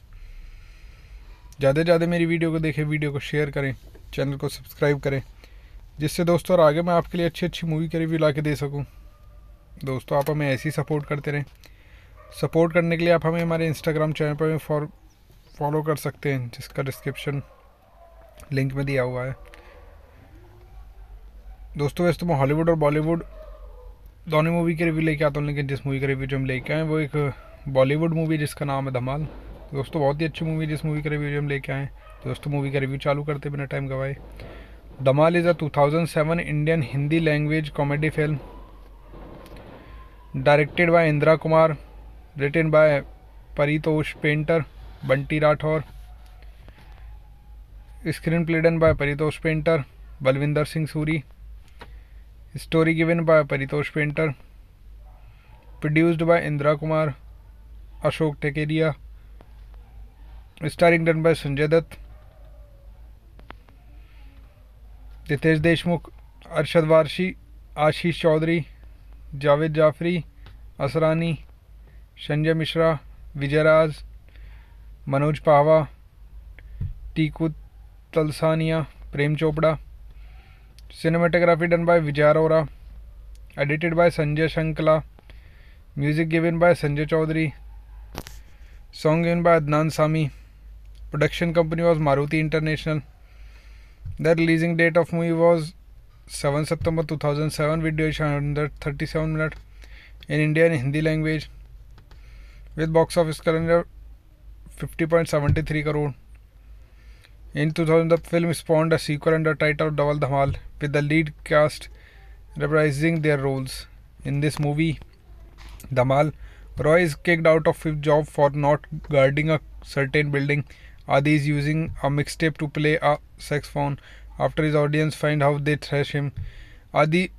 ज़्यादा से ज़्यादा मेरी वीडियो को देखें वीडियो को शेयर करें चैनल को सब्सक्राइब करें जिससे दोस्तों और आगे मैं आपके लिए अच्छी अच्छी मूवी के रिव्यू ला के दे सकूँ दोस्तों आप हमें ऐसी सपोर्ट करते रहें सपोर्ट करने के लिए आप हमें हमारे इंस्टाग्राम चैनल पर भी फॉलो कर सकते हैं जिसका डिस्क्रिप्शन लिंक में दिया हुआ है दोस्तों वैसे तो मैं हॉलीवुड और बॉलीवुड दोनों मूवी के रिव्यू लेके आता हूँ लेकिन जिस मूवी का रिव्यू जो हम लेके आए वो एक बॉलीवुड मूवी जिसका नाम है धमाल दोस्तों बहुत ही अच्छी मूवी जिस मूवी का रिव्यू जो हम लेके आए दोस्तों मूवी का रिव्यू चालू करते बिना टाइम गवाए Dhamaal is a 2007 Indian Hindi language comedy film directed by Indira Kumar written by Paritosh Painter Bunty Rathore screen play done by Paritosh Painter Balwinder Singh Suri story given by Paritosh Painter produced by Indira Kumar Ashok Thakeria starring done by Sanjay Dutt Riteish Deshmukh Arshad Warsi Ashish Chaudhary Javed Jaffrey Asrani Sanjay Mishra Vijayraj Manoj Pahwa Tiku Talsania Prem Chopra cinematography done by Vijay Arora edited by Sanjay शंकला music given by Sanjay Chaudhary song given by Adnan Sami production company was Maruti international The releasing date of movie was 7 September 2007 with duration thirty seven minutes in Indian Hindi language with box office calendar 50.73 crore. In 2000 the film spawned a sequel under title Double Dhamal with the lead cast reprising their roles. In this movie Dhamal, Roy is kicked out of his job for not guarding a certain building Adi is using a mixtape to play a saxophone. After his audience find how they thrash him. Adi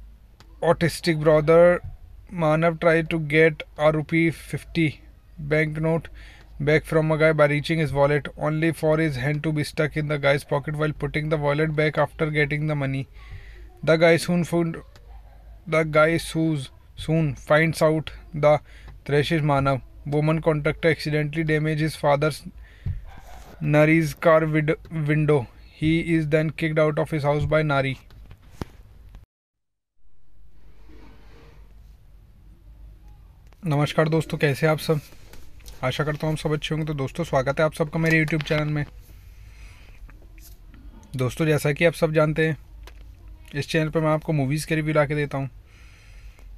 autistic brother Manav tried to get a rupee 50 banknote back from a guy by reaching his wallet only for his hand to be stuck in the guy's pocket while putting the wallet back after getting the money. The guy soon found the guy soon finds out the thrashes Manav. Woman contractor accidentally damages his father's Nari's car vid- window. He is then kicked out of his house by Nari. नमस्कार दोस्तों कैसे आप सब आशा करता हूँ आप सब अच्छे होंगे तो दोस्तों स्वागत है आप सबका मेरे यूट्यूब चैनल में दोस्तों जैसा कि आप सब जानते हैं इस चैनल पर मैं आपको मूवीज़ के रिव्यू ला के देता हूँ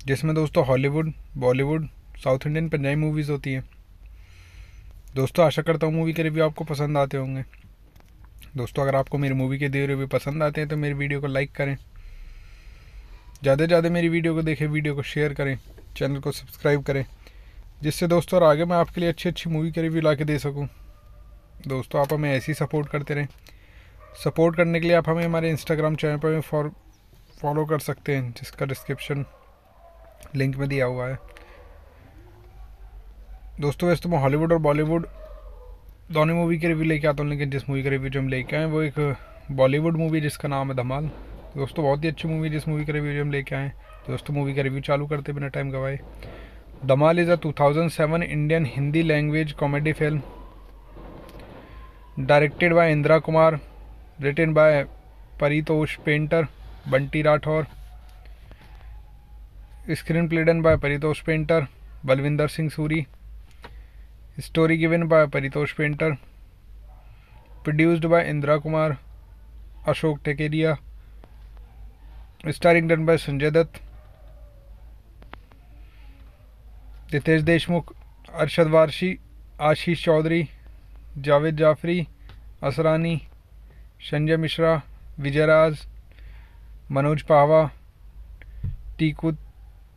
जिसमें दोस्तों Hollywood Bollywood south Indian Punjabi movies होती हैं दोस्तों आशा करता हूँ मूवी के रिव्यू आपको पसंद आते होंगे दोस्तों अगर आपको मेरी मूवी के दिए रिव्यू पसंद आते हैं तो मेरी वीडियो को लाइक करें ज़्यादा से ज़्यादा मेरी वीडियो को देखें वीडियो को शेयर करें चैनल को सब्सक्राइब करें जिससे दोस्तों और आगे मैं आपके लिए अच्छी अच्छी मूवी के रिव्यू ला के दे सकूँ दोस्तों आप हमें ऐसे ही सपोर्ट करते रहें सपोर्ट करने के लिए आप हमें हमारे इंस्टाग्राम चैनल पर हमें फॉलो कर सकते हैं जिसका डिस्क्रिप्शन लिंक में दिया हुआ है दोस्तों वैसे तो मैं हॉलीवुड और बॉलीवुड दोनों मूवी के रिव्यू लेके आता हूँ लेकिन जिस मूवी के रिव्यू जो हम लेके आए वो एक बॉलीवुड मूवी जिसका नाम है धमाल दोस्तों बहुत ही अच्छी मूवी है जिस मूवी के रिव्यू जो हम लेके आए दोस्तों मूवी का रिव्यू चालू करते बिना टाइम गवाए Dhamaal is a two Indian Hindi language comedy film directed by Indira Kumar written by Paritosh Painter Bunty Rathore screen play done by Paritosh Painter Balwinder Singh Suri story given by Paritosh Painter produced by Indira Kumar Ashok Thakeria starring done by Sanjay Dutt Riteish Deshmukh Arshad Warsi Ashish Chaudhary Javed Jaffrey Asrani Sanjay Mishra Vijayraj Manoj Pahwa Tiku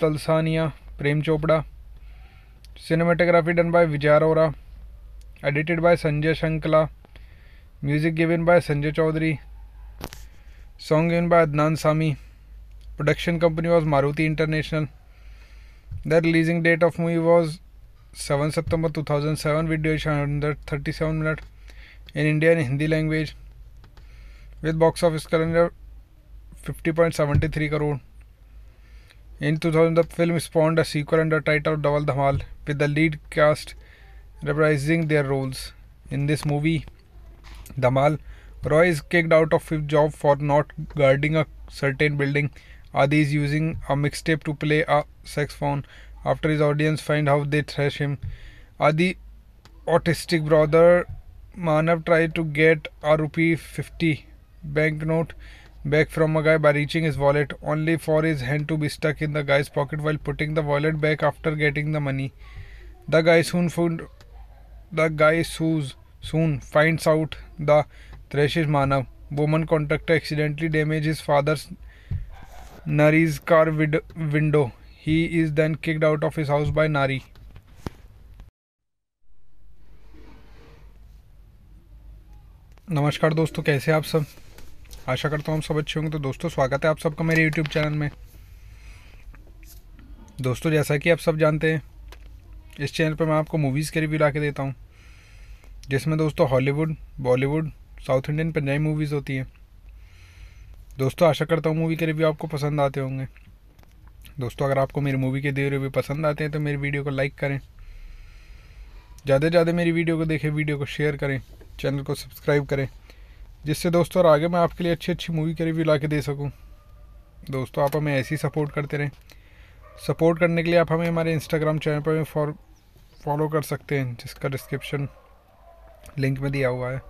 Talsania Prem Chopra cinematography done by Vijay Arora edited by Sanjay शंकला music given by Sanjay Chaudhary song given by Adnan Sami production company was Maruti international the releasing date of movie was seven September two thousand seven video hundred thirty seven minute in India and Hindi language with box office calendar fifty point seventy three crore In 2000, the film spawned a sequel under the title Double Dhamal, with the lead cast reprising their roles. In this movie, Dhamal, Roy is kicked out of his job for not guarding a certain building. Adi is using a mixtape to play a saxophone. After his audience find how they thrash him, Adi autistic brother Manav tried to get a rupee 50 banknote back from a guy by reaching his wallet, only for his hand to be stuck in the guy's pocket while putting the wallet back after getting the money. The guy soon found the guy soon finds out the thrashes Manav. Woman contractor accidentally damages his father's Nari's car vid- window. He is then kicked out of his house by Nari. नमस्कार दोस्तों कैसे आप सब आशा करता हूँ हम सब अच्छे होंगे तो दोस्तों स्वागत है आप सबका मेरे यूट्यूब चैनल में दोस्तों जैसा कि आप सब जानते हैं इस चैनल पर मैं आपको मूवीज़ के रिव्यू ला के देता हूँ जिसमें दोस्तों Hollywood Bollywood south Indian Punjabi movies होती हैं दोस्तों आशा करता हूँ मूवी के रिव्यू आपको पसंद आते होंगे दोस्तों अगर आपको मेरी मूवी के दिए रिव्यू पसंद आते हैं तो मेरी वीडियो को लाइक करें ज़्यादा से ज़्यादा मेरी वीडियो को देखें वीडियो को शेयर करें चैनल को सब्सक्राइब करें जिससे दोस्तों और आगे मैं आपके लिए अच्छी अच्छी मूवी के रिव्यू ला के दे सकूँ दोस्तों आप हमें ऐसे ही सपोर्ट करते रहें सपोर्ट करने के लिए आप हमें हमारे इंस्टाग्राम चैनल पर भी फॉलो कर सकते हैं जिसका डिस्क्रिप्शन लिंक में दिया हुआ है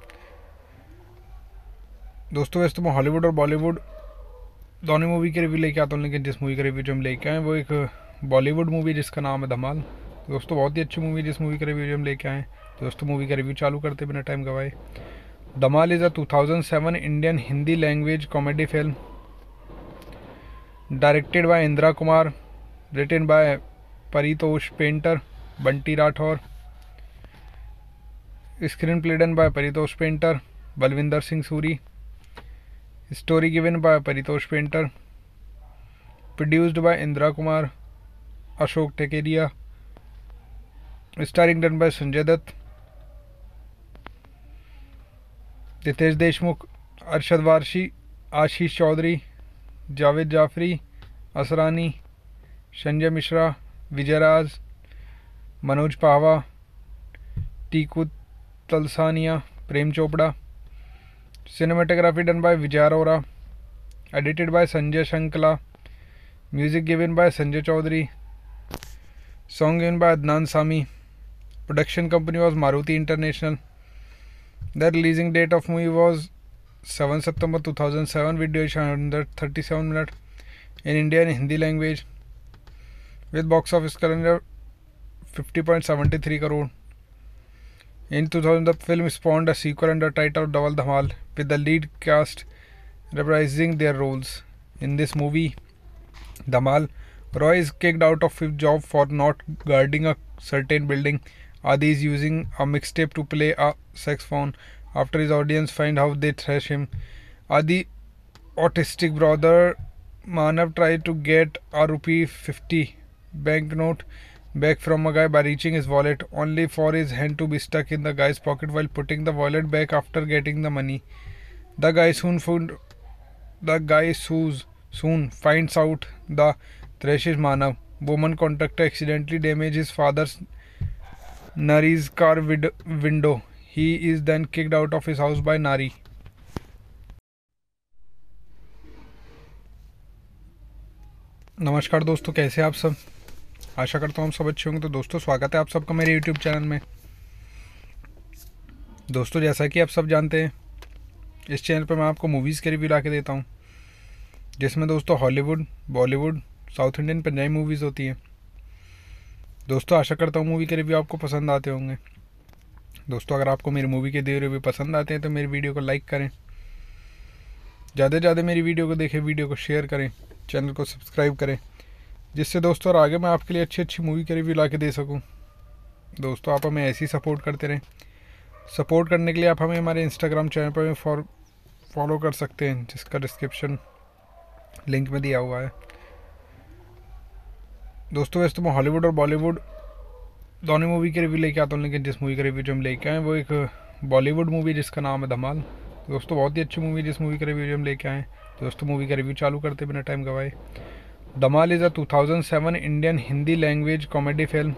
दोस्तों वैसे तो मैं हॉलीवुड और बॉलीवुड दोनों मूवी के रिव्यू लेके आता हूँ लेकिन जिस मूवी का रिव्यू जो हम लेके आए वो एक बॉलीवुड मूवी जिसका नाम है धमाल दोस्तों बहुत ही अच्छी मूवी जिस मूवी का रिव्यू जो हम लेके आए दोस्तों मूवी का रिव्यू चालू करते बिना टाइम गवाए Dhamaal is a 2007 Indian Hindi language comedy film directed by Indira Kumar written by Paritosh Painter Bunty Rathore screen play done by Paritosh Painter Balwinder Singh Suri story given by Paritosh Painter produced by Indira Kumar Ashok Thakeria starring done by Sanjay Dutt Riteish Deshmukh Arshad Warsi Ashish Chaudhary Javed Jaffrey Asrani Sanjay Mishra Vijayraj Manoj Pahwa Tiku Talsania Prem Chopra cinematography done by Vijay Arora edited by Sanjay शंकला music given by Sanjay Chaudhary song given by Adnan Sami production company was Maruti international The releasing date of movie was 7 September 2007 with duration thirty seven minutes in India in Hindi language with box office calendar 50.73 crore. In 2000 the film spawned a sequel under title Double Dhamal with the lead cast reprising their roles. In this movie Dhamal, Roy is kicked out of his job for not guarding a certain building. Adi is using a mixtape to play a saxophone. After his audience find how they thrash him. Adi autistic brother Manav tried to get a rupee 50 banknote back from a guy by reaching his wallet only for his hand to be stuck in the guy's pocket while putting the wallet back after getting the money. The guy soon found the guy soon finds out the thrashes Manav. Woman contractor accidentally damages father's Nari's car window. He is then kicked out of his house by Nari. नमस्कार दोस्तों कैसे आप सब आशा करता हूँ आप सब अच्छे होंगे तो दोस्तों स्वागत है आप सबका मेरे यूट्यूब चैनल में दोस्तों जैसा कि आप सब जानते हैं इस चैनल पर मैं आपको मूवीज़ के रिव्यू ला के देता हूँ जिसमें दोस्तों Hollywood Bollywood south Indian Punjabi movies होती हैं दोस्तों आशा करता हूँ मूवी के रिव्यू आपको पसंद आते होंगे दोस्तों अगर आपको मेरी मूवी के दिए रिव्यू पसंद आते हैं तो मेरी वीडियो को लाइक करें ज़्यादा से ज़्यादा मेरी वीडियो को देखें वीडियो को शेयर करें चैनल को सब्सक्राइब करें जिससे दोस्तों और आगे मैं आपके लिए अच्छी अच्छी मूवी के रिव्यू ला के दे सकूँ दोस्तों आप हमें ऐसे ही सपोर्ट करते रहें सपोर्ट करने के लिए आप हमें हमारे इंस्टाग्राम चैनल पर भी फॉलो कर सकते हैं जिसका डिस्क्रिप्शन लिंक में दिया हुआ है दोस्तों वैसे तो मैं हॉलीवुड और बॉलीवुड दोनों मूवी के रिव्यू लेके आता हूँ लेकिन जिस मूवी का रिव्यू जो हम लेके आए वो एक बॉलीवुड मूवी जिसका नाम है धमाल दोस्तों बहुत ही अच्छी मूवी जिस मूवी का रिव्यू जो हम लेके आए दोस्तों मूवी का रिव्यू चालू करते बिना टाइम गवाए Dhamaal is a two Indian Hindi language comedy film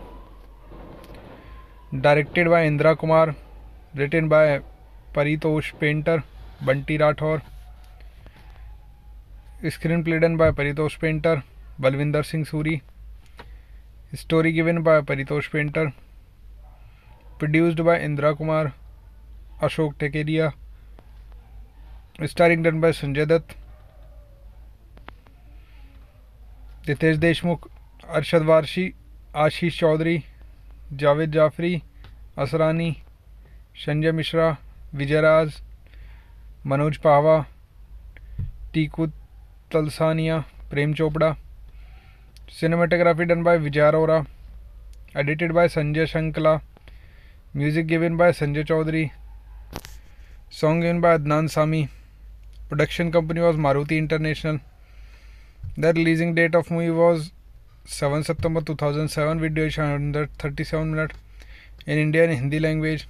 directed by Indira Kumar written by Paritosh Painter Bunty Rathore screen play done by Paritosh Painter Balwinder Singh Suri Story given by Paritosh Painter. Produced by Indra Kumar, Ashok Tekedia. Starring done by Sanjay Dutt, Ditesh Deshmukh, Arshad Varshi, Ashish Chaudhary, Javed Jafri, Asrani, Sanjay Mishra, Vijay Raj, Manoj Pahwa Tiku Talsania Prem Chopra cinematography done by Vijay Arora edited by Sanjay शंकला music given by Sanjay Chaudhary song given by Adnan Sami production company was Maruti international the releasing date of movie was seven September two thousand seven video hundred thirty seven minute in Indian Hindi language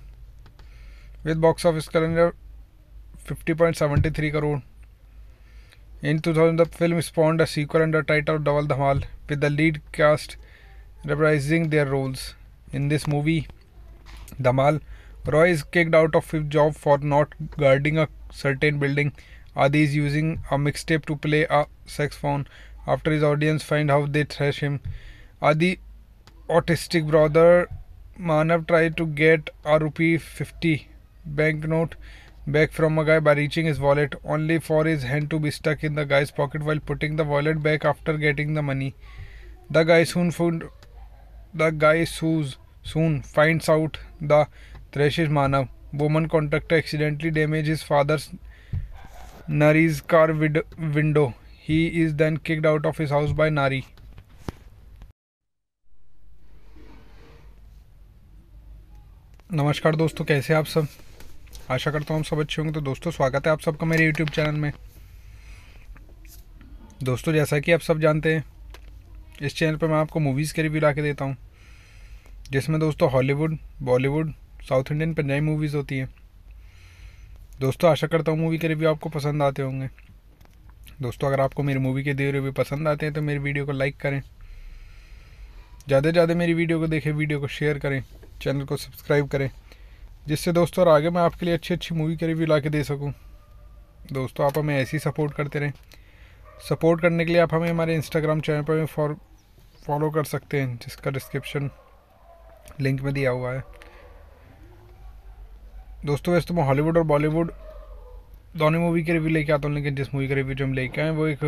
with box office calendar fifty point seventy three crore In 2000, the film spawned a sequel under the title Double Dhamal, with the lead cast reprising their roles. In this movie, Dhamal, Roy is kicked out of his job for not guarding a certain building. Adi is using a mixtape to play a saxophone. After his audience find how they thrash him, Adi autistic brother Manav tried to get a rupee 50 banknote back from a guy by reaching his wallet, only for his hand to be stuck in the guy's pocket while putting the wallet back after getting the money. The guy soon found the guy soon finds out the thrashes Manav. Woman contractor accidentally damages his father's Nari's car vid- window. He is then kicked out of his house by Nari. नमस्कार दोस्तों कैसे आप सब आशा करता हूँ हम सब अच्छे होंगे तो दोस्तों स्वागत है आप सबका मेरे यूट्यूब चैनल में दोस्तों जैसा कि आप सब जानते हैं इस चैनल पर मैं आपको मूवीज़ के रिव्यू ला के देता हूँ जिसमें दोस्तों Hollywood Bollywood south Indian Punjabi movies होती हैं दोस्तों आशा करता हूँ मूवी के रिव्यू आपको पसंद आते होंगे दोस्तों अगर आपको मेरी मूवी के दिए रिव्यू पसंद आते हैं तो मेरी वीडियो को लाइक करें ज़्यादा से ज़्यादा मेरी वीडियो को देखें वीडियो को शेयर करें चैनल को सब्सक्राइब करें जिससे दोस्तों और आगे मैं आपके लिए अच्छी अच्छी मूवी के रिव्यू ला के दे सकूँ दोस्तों आप हमें ऐसी सपोर्ट करते रहें सपोर्ट करने के लिए आप हमें हमारे इंस्टाग्राम चैनल पर भी फॉलो कर सकते हैं जिसका डिस्क्रिप्शन लिंक में दिया हुआ है दोस्तों वैसे तो मैं हॉलीवुड और बॉलीवुड दोनों मूवी के रिव्यू लेके आता हूँ लेकिन जिस मूवी का रिव्यू जो हम लेके आए वो एक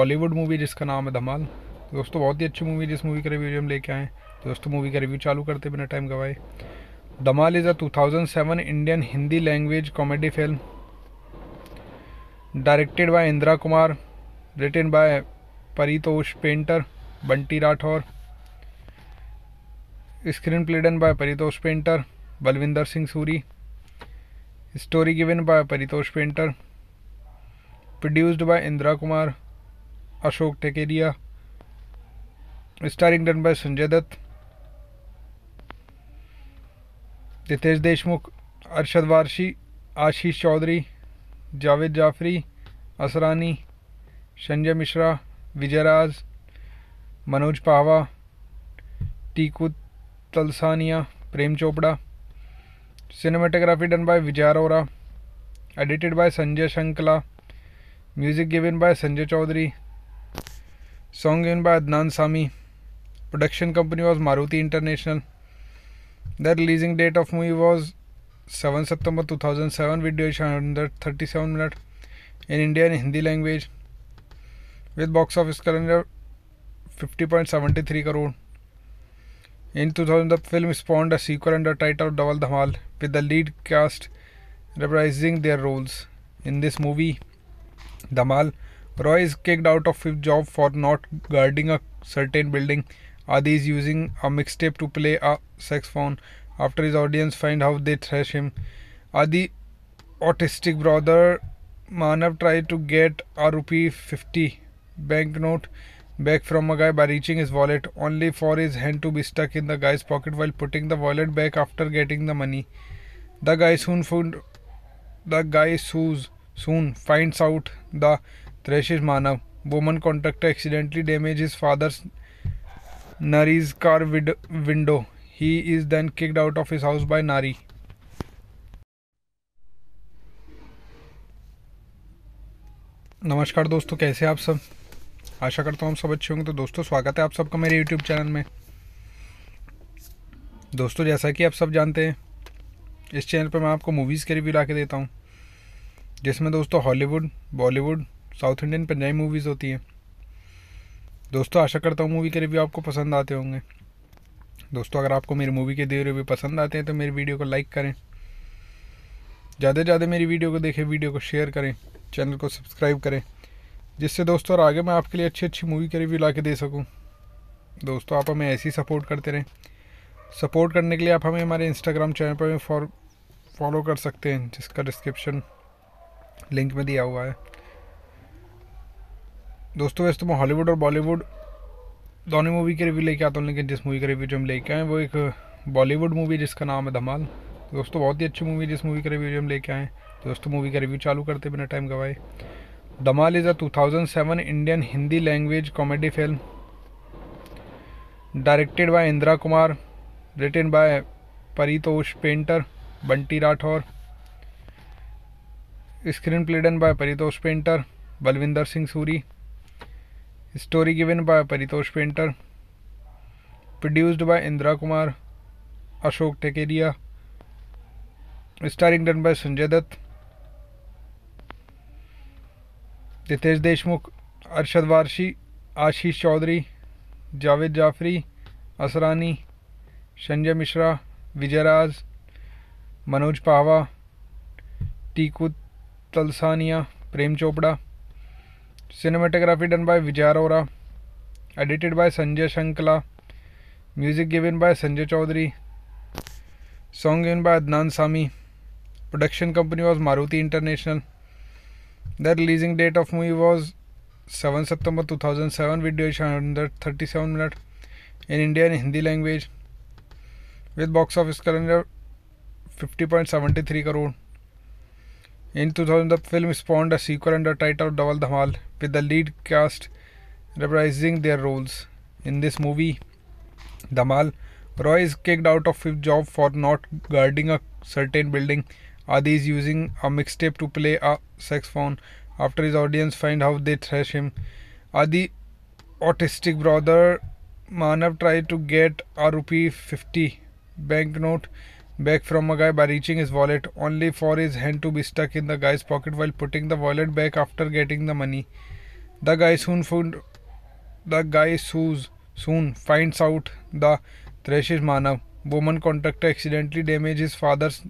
बॉलीवुड मूवी जिसका नाम है धमाल दोस्तों बहुत ही अच्छी मूवी जिस मूवी का रिव्यू जो हम लेके आए दोस्तों मूवी का रिव्यू चालू करते बिना टाइम गवाए Dhamaal is a 2007 Indian Hindi language comedy film directed by Indira Kumar written by Paritosh Painter Bunty Rathore screen play done by Paritosh Painter Balwinder Singh Suri story given by Paritosh Painter produced by Indira Kumar Ashok Thakeria starring done by Sanjay Dutt Riteish Deshmukh Arshad Warsi Ashish Chaudhary Javed Jaffrey Asrani Sanjay Mishra Vijayraj Manoj Pahwa Tiku Talsania Prem Chopra cinematography done by Vijay Arora edited by Sanjay शंकला music given by Sanjay Chaudhary song given by Adnan Sami production company was Maruti international The releasing date of movie was 7 September 2007 with duration thirty seven minutes in India in Hindi language with box office calendar 50.73 crore. In 2000 the film spawned a sequel under title Double Dhamal with the lead cast reprising their roles. In this movie Dhamal, Roy is kicked out of his job for not guarding a certain building Adi is using a mixtape to play a saxophone. After his audience find how they thrash him. Adi autistic brother Manav tried to get a rupee 50 banknote back from a guy by reaching his wallet only for his hand to be stuck in the guy's pocket while putting the wallet back after getting the money. The guy soon found the guy soon finds out the is Manav. Woman contractor accidentally damaged his father's Nari's car vid- window. He is then kicked out of his house by Nari. नमस्कार दोस्तों कैसे आप सब आशा करता हूँ आप सब अच्छे होंगे तो दोस्तों स्वागत है आप सबका मेरे यूट्यूब चैनल में दोस्तों जैसा कि आप सब जानते हैं इस चैनल पर मैं आपको मूवीज़ के रिव्यू ला के देता हूँ जिसमें दोस्तों Hollywood Bollywood south Indian Punjabi movies होती हैं दोस्तों आशा करता हूँ मूवी के रिव्यू आपको पसंद आते होंगे दोस्तों अगर आपको मेरी मूवी के दिए रिव्यू पसंद आते हैं तो मेरी वीडियो को लाइक करें ज़्यादा से ज़्यादा मेरी वीडियो को देखें वीडियो को शेयर करें चैनल को सब्सक्राइब करें जिससे दोस्तों और आगे मैं आपके लिए अच्छी अच्छी मूवी के रिव्यू ला के दे सकूँ दोस्तों आप हमें ऐसे ही सपोर्ट करते रहें सपोर्ट करने के लिए आप हमें हमारे इंस्टाग्राम चैनल पर हमें फॉलो कर सकते हैं जिसका डिस्क्रिप्शन लिंक में दिया हुआ है दोस्तों वैसे तो मैं हॉलीवुड और बॉलीवुड दोनों मूवी के रिव्यू लेके आता हूँ लेकिन जिस मूवी के रिव्यू जो हम लेके आए वो एक बॉलीवुड मूवी जिसका नाम है धमाल दोस्तों बहुत ही अच्छी मूवी है जिस मूवी के रिव्यू जो हम लेके आए दोस्तों मूवी का रिव्यू चालू करते बिना टाइम गवाए Dhamaal is a two Indian Hindi language comedy film directed by Indira Kumar written by Paritosh Painter Bunty Rathore screen play done by Paritosh Painter Balwinder Singh Suri story given by Paritosh Painter produced by Indira Kumar Ashok Thakeria starring done by Sanjay Dutt Riteish Deshmukh Arshad Warsi Ashish Chaudhary Javed Jaffrey Asrani Sanjay Mishra Vijayraj Manoj Pahwa Tiku Talsania Prem Chopra cinematography done by Vijay Arora edited by Sanjay शंकला music given by Sanjay Chaudhary song given by Adnan Sami production company was Maruti international the releasing date of movie was seven September two thousand seven video hundred thirty seven minute in India and Hindi language with box office calendar fifty point seventy three crore In 2000, the film spawned a sequel under the title Double Dhamal, with the lead cast reprising their roles. In this movie, Dhamal, Roy is kicked out of his job for not guarding a certain building. Adi is using a mixtape to play a saxophone. After his audience find how they thrash him, Adi autistic brother Manav tried to get a rupee 50 banknote back from a guy by reaching his wallet, only for his hand to be stuck in the guy's pocket while putting the wallet back after getting the money. The guy soon found the guy soon finds out the thresh is Manav. Woman contractor accidentally damages his father's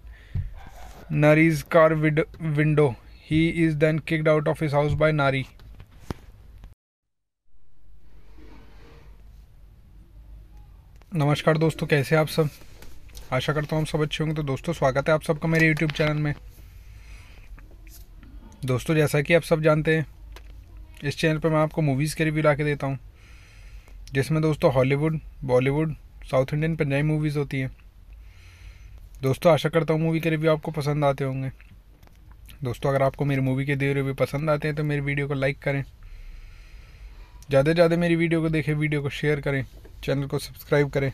Nari's car vid- window. He is then kicked out of his house by Nari. नमस्कार दोस्तों कैसे आप सब आशा करता हूँ हम सब अच्छे होंगे तो दोस्तों स्वागत है आप सबका मेरे यूट्यूब चैनल में दोस्तों जैसा कि आप सब जानते हैं इस चैनल पर मैं आपको मूवीज़ के रिव्यू ला के देता हूँ जिसमें दोस्तों Hollywood Bollywood south Indian Punjabi movies होती हैं दोस्तों आशा करता हूँ मूवी के रिव्यू आपको पसंद आते होंगे दोस्तों अगर आपको मेरी मूवी के दिए रिव्यू पसंद आते हैं तो मेरी वीडियो को लाइक करें ज़्यादा से ज़्यादा मेरी वीडियो को देखें वीडियो को शेयर करें चैनल को सब्सक्राइब करें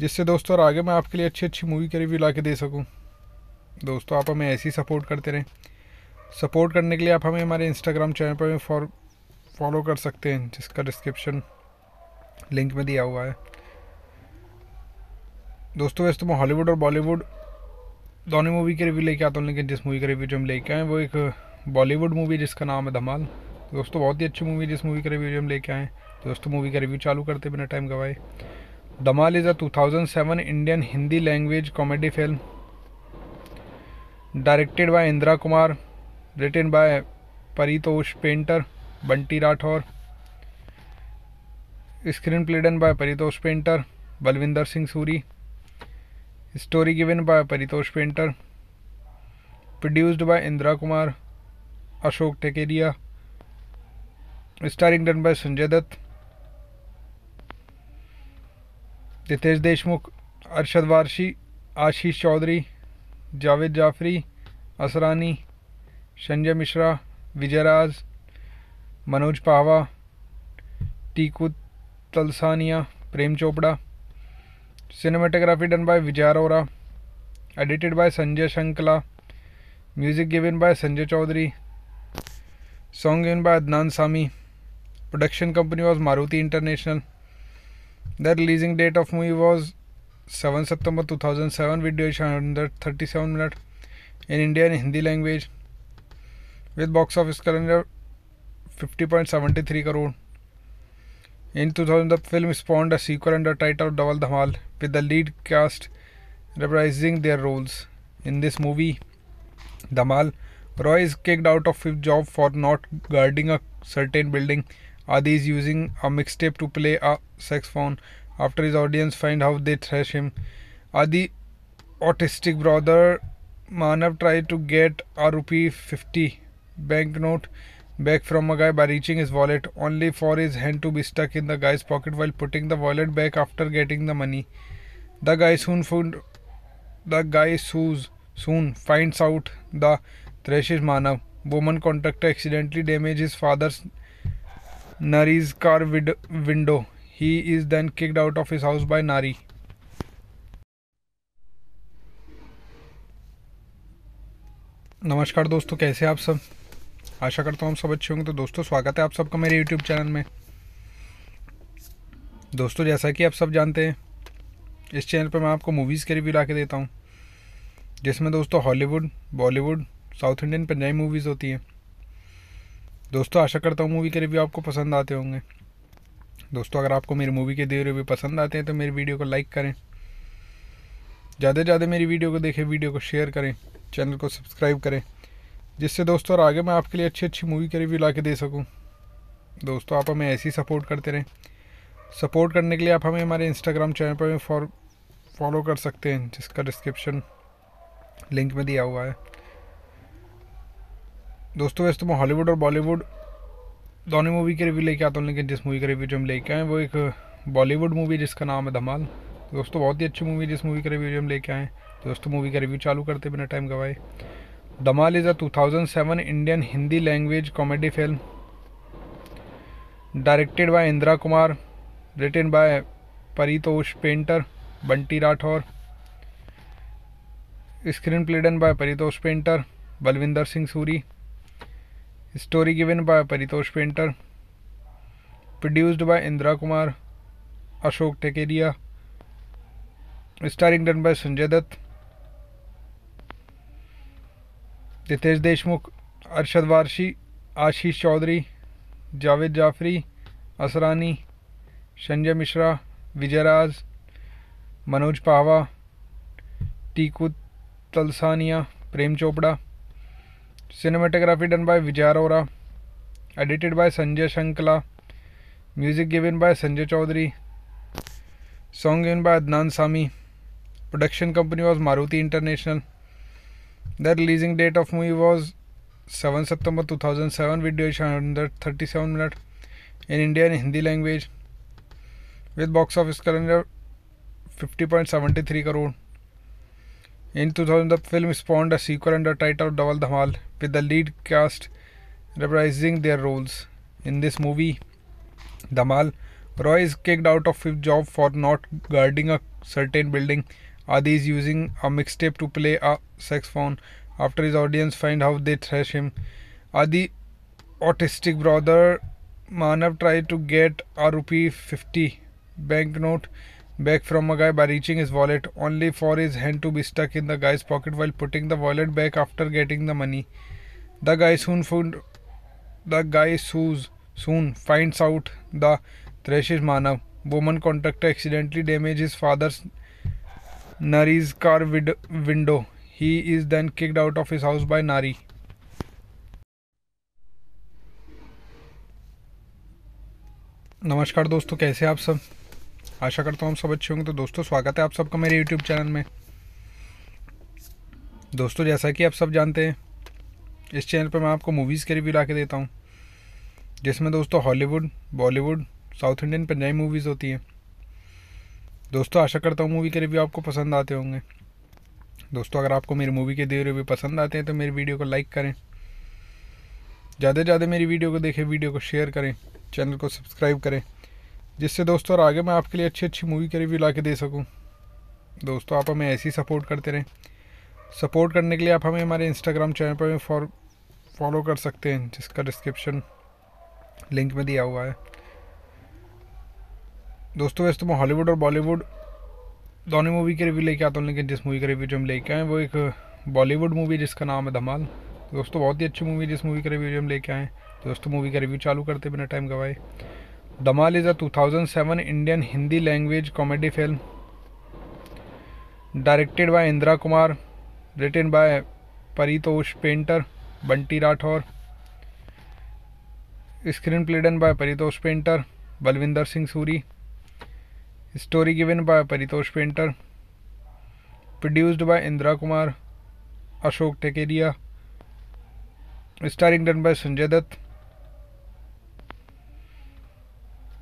जिससे दोस्तों और आगे मैं आपके लिए अच्छी अच्छी मूवी के रिव्यू ला के दे सकूँ दोस्तों आप हमें ऐसी सपोर्ट करते रहें सपोर्ट करने के लिए आप हमें हमारे इंस्टाग्राम चैनल पर भी फॉलो कर सकते हैं जिसका डिस्क्रिप्शन लिंक में दिया हुआ है दोस्तों वैसे तो मैं हॉलीवुड और बॉलीवुड दोनों मूवी के रिव्यू लेके आता हूँ लेकिन जिस मूवी का रिव्यू जो हम लेके आए वो एक बॉलीवुड मूवी जिसका नाम है धमाल दोस्तों बहुत ही अच्छी मूवी जिस मूवी का रिव्यू जो हम लेके आए दोस्तों मूवी का रिव्यू चालू करते बिना टाइम गवाए Dhamaal is a 2007 Indian Hindi language comedy film directed by Indira Kumar written by Paritosh Painter Bunty Rathore screen play done by Paritosh Painter Balwinder Singh Suri story given by Paritosh Painter produced by Indira Kumar Ashok Thakeria starring done by Sanjay Dutt Riteish Deshmukh Arshad Warsi Ashish Chaudhary Javed Jaffrey Asrani Sanjay Mishra Vijayraj Manoj Pahwa Tiku Talsania Prem Chopra cinematography done by Vijay Arora edited by Sanjay शंकला music given by Sanjay Chaudhary song given by Adnan Sami production company was Maruti international The releasing date of movie was 7 September 2007 with duration thirty seven minutes in India in Hindi language with box office calendar 50.73 crore. In 2000 the film spawned a sequel under title Double Dhamal with the lead cast reprising their roles. In this movie Dhamal, Roy is kicked out of his job for not guarding a certain building. Adi is using a mixtape to play a saxophone. After his audience find how they thrash him. Adi autistic brother Manav tried to get a rupee 50 banknote back from a guy by reaching his wallet only for his hand to be stuck in the guy's pocket while putting the wallet back after getting the money. The guy soon found the guy soon finds out the thrashes Manav. Woman contractor accidentally damages father's Nari's car window. He is then kicked out of his house by Nari. नमस्कार दोस्तों कैसे आप सब आशा करता हूँ आप सब अच्छे होंगे तो दोस्तों स्वागत है आप सबका मेरे यूट्यूब चैनल में दोस्तों जैसा कि आप सब जानते हैं इस चैनल पर मैं आपको मूवीज़ के रिव्यू ला के देता हूँ जिसमें दोस्तों Hollywood Bollywood south Indian Punjabi movies होती हैं दोस्तों आशा करता हूँ मूवी के रिव्यू आपको पसंद आते होंगे दोस्तों अगर आपको मेरी मूवी के दिए रिव्यू पसंद आते हैं तो मेरी वीडियो को लाइक करें ज़्यादा से ज़्यादा मेरी वीडियो को देखें वीडियो को शेयर करें चैनल को सब्सक्राइब करें जिससे दोस्तों और आगे मैं आपके लिए अच्छी अच्छी मूवी के रिव्यू ला के दे सकूँ दोस्तों आप हमें ऐसे ही सपोर्ट करते रहें सपोर्ट करने के लिए आप हमें हमारे इंस्टाग्राम चैनल पर भी फॉलो कर सकते हैं जिसका डिस्क्रिप्शन लिंक में दिया हुआ है दोस्तों वैसे तो मैं हॉलीवुड और बॉलीवुड दोनों मूवी के रिव्यू लेके आता हूँ लेकिन जिस मूवी का रिव्यू जो हम लेके आए वो एक बॉलीवुड मूवी जिसका नाम है धमाल दोस्तों बहुत ही अच्छी मूवी जिस मूवी का रिव्यू जो हम लेके आए दोस्तों मूवी का रिव्यू चालू करते बिना टाइम गवाए Dhamaal is a two Indian Hindi language comedy film directed by Indira Kumar written by Paritosh Painter Bunty Rathore screen play done by Paritosh Painter Balwinder Singh Suri Story given by Paritosh Painter. Produced by Indra Kumar, Ashok Tekedia. Starring done by Sanjay Dutt, Ditesh Deshmukh, Arshad Varshi, Ashish Chaudhary, Javed Jafri, Asrani, Sanjay Mishra, Vijay Raj, Manoj Pahwa Tiku Talsania Prem Chopra cinematography done by Vijay Arora edited by Sanjay शंकला music given by Sanjay Chaudhary song given by Adnan Sami production company was Maruti international the releasing date of movie was seven September two thousand seven video hundred thirty seven minute in India and Hindi language with box office calendar fifty point seventy three crore In 2000, the film spawned a sequel under the title Double Dhamal, with the lead cast reprising their roles. In this movie, Dhamal, Roy is kicked out of his job for not guarding a certain building. Adi is using a mixtape to play a saxophone. After his audience find how they thrash him, Adi autistic brother Manav tried to get a rupee 50 banknote back from a guy by reaching his wallet, only for his hand to be stuck in the guy's pocket while putting the wallet back after getting the money. The guy soon found the guy soon finds out the thrashes Manav. Woman contractor accidentally damages his father's Nari's car vid- window. He is then kicked out of his house by Nari. नमस्कार दोस्तों कैसे आप सब आशा करता हूँ हम सब अच्छे होंगे तो दोस्तों स्वागत है आप सबका मेरे यूट्यूब चैनल में दोस्तों जैसा कि आप सब जानते हैं इस चैनल पर मैं आपको मूवीज़ के रिव्यू ला के देता हूँ जिसमें दोस्तों Hollywood Bollywood south Indian Punjabi movies होती हैं दोस्तों आशा करता हूँ मूवी के रिव्यू आपको पसंद आते होंगे दोस्तों अगर आपको मेरी मूवी के दिए रिव्यू पसंद आते हैं तो मेरी वीडियो को लाइक करें ज़्यादा से ज़्यादा मेरी वीडियो को देखें वीडियो को शेयर करें चैनल को सब्सक्राइब करें जिससे दोस्तों और आगे मैं आपके लिए अच्छी अच्छी मूवी के रिव्यू ला के दे सकूँ दोस्तों आप हमें ऐसी सपोर्ट करते रहें सपोर्ट करने के लिए आप हमें हमारे इंस्टाग्राम चैनल पर भी फॉलो कर सकते हैं जिसका डिस्क्रिप्शन लिंक में दिया हुआ है दोस्तों वैसे तो मैं हॉलीवुड और बॉलीवुड दोनों मूवी के रिव्यू लेके आता हूँ लेकिन जिस मूवी का रिव्यू जो हम लेके आए वो एक बॉलीवुड मूवी जिसका नाम है धमाल दोस्तों बहुत ही अच्छी मूवी जिस मूवी का रिव्यू जो हम लेके आए दोस्तों मूवी का रिव्यू चालू करते बिना टाइम गवाए Dhamaal is a 2007 Indian Hindi language comedy film directed by Indira Kumar written by Paritosh Painter Bunty Rathore screen play done by Paritosh Painter Balwinder Singh Suri story given by Paritosh Painter produced by Indira Kumar Ashok Thakeria starring done by Sanjay Dutt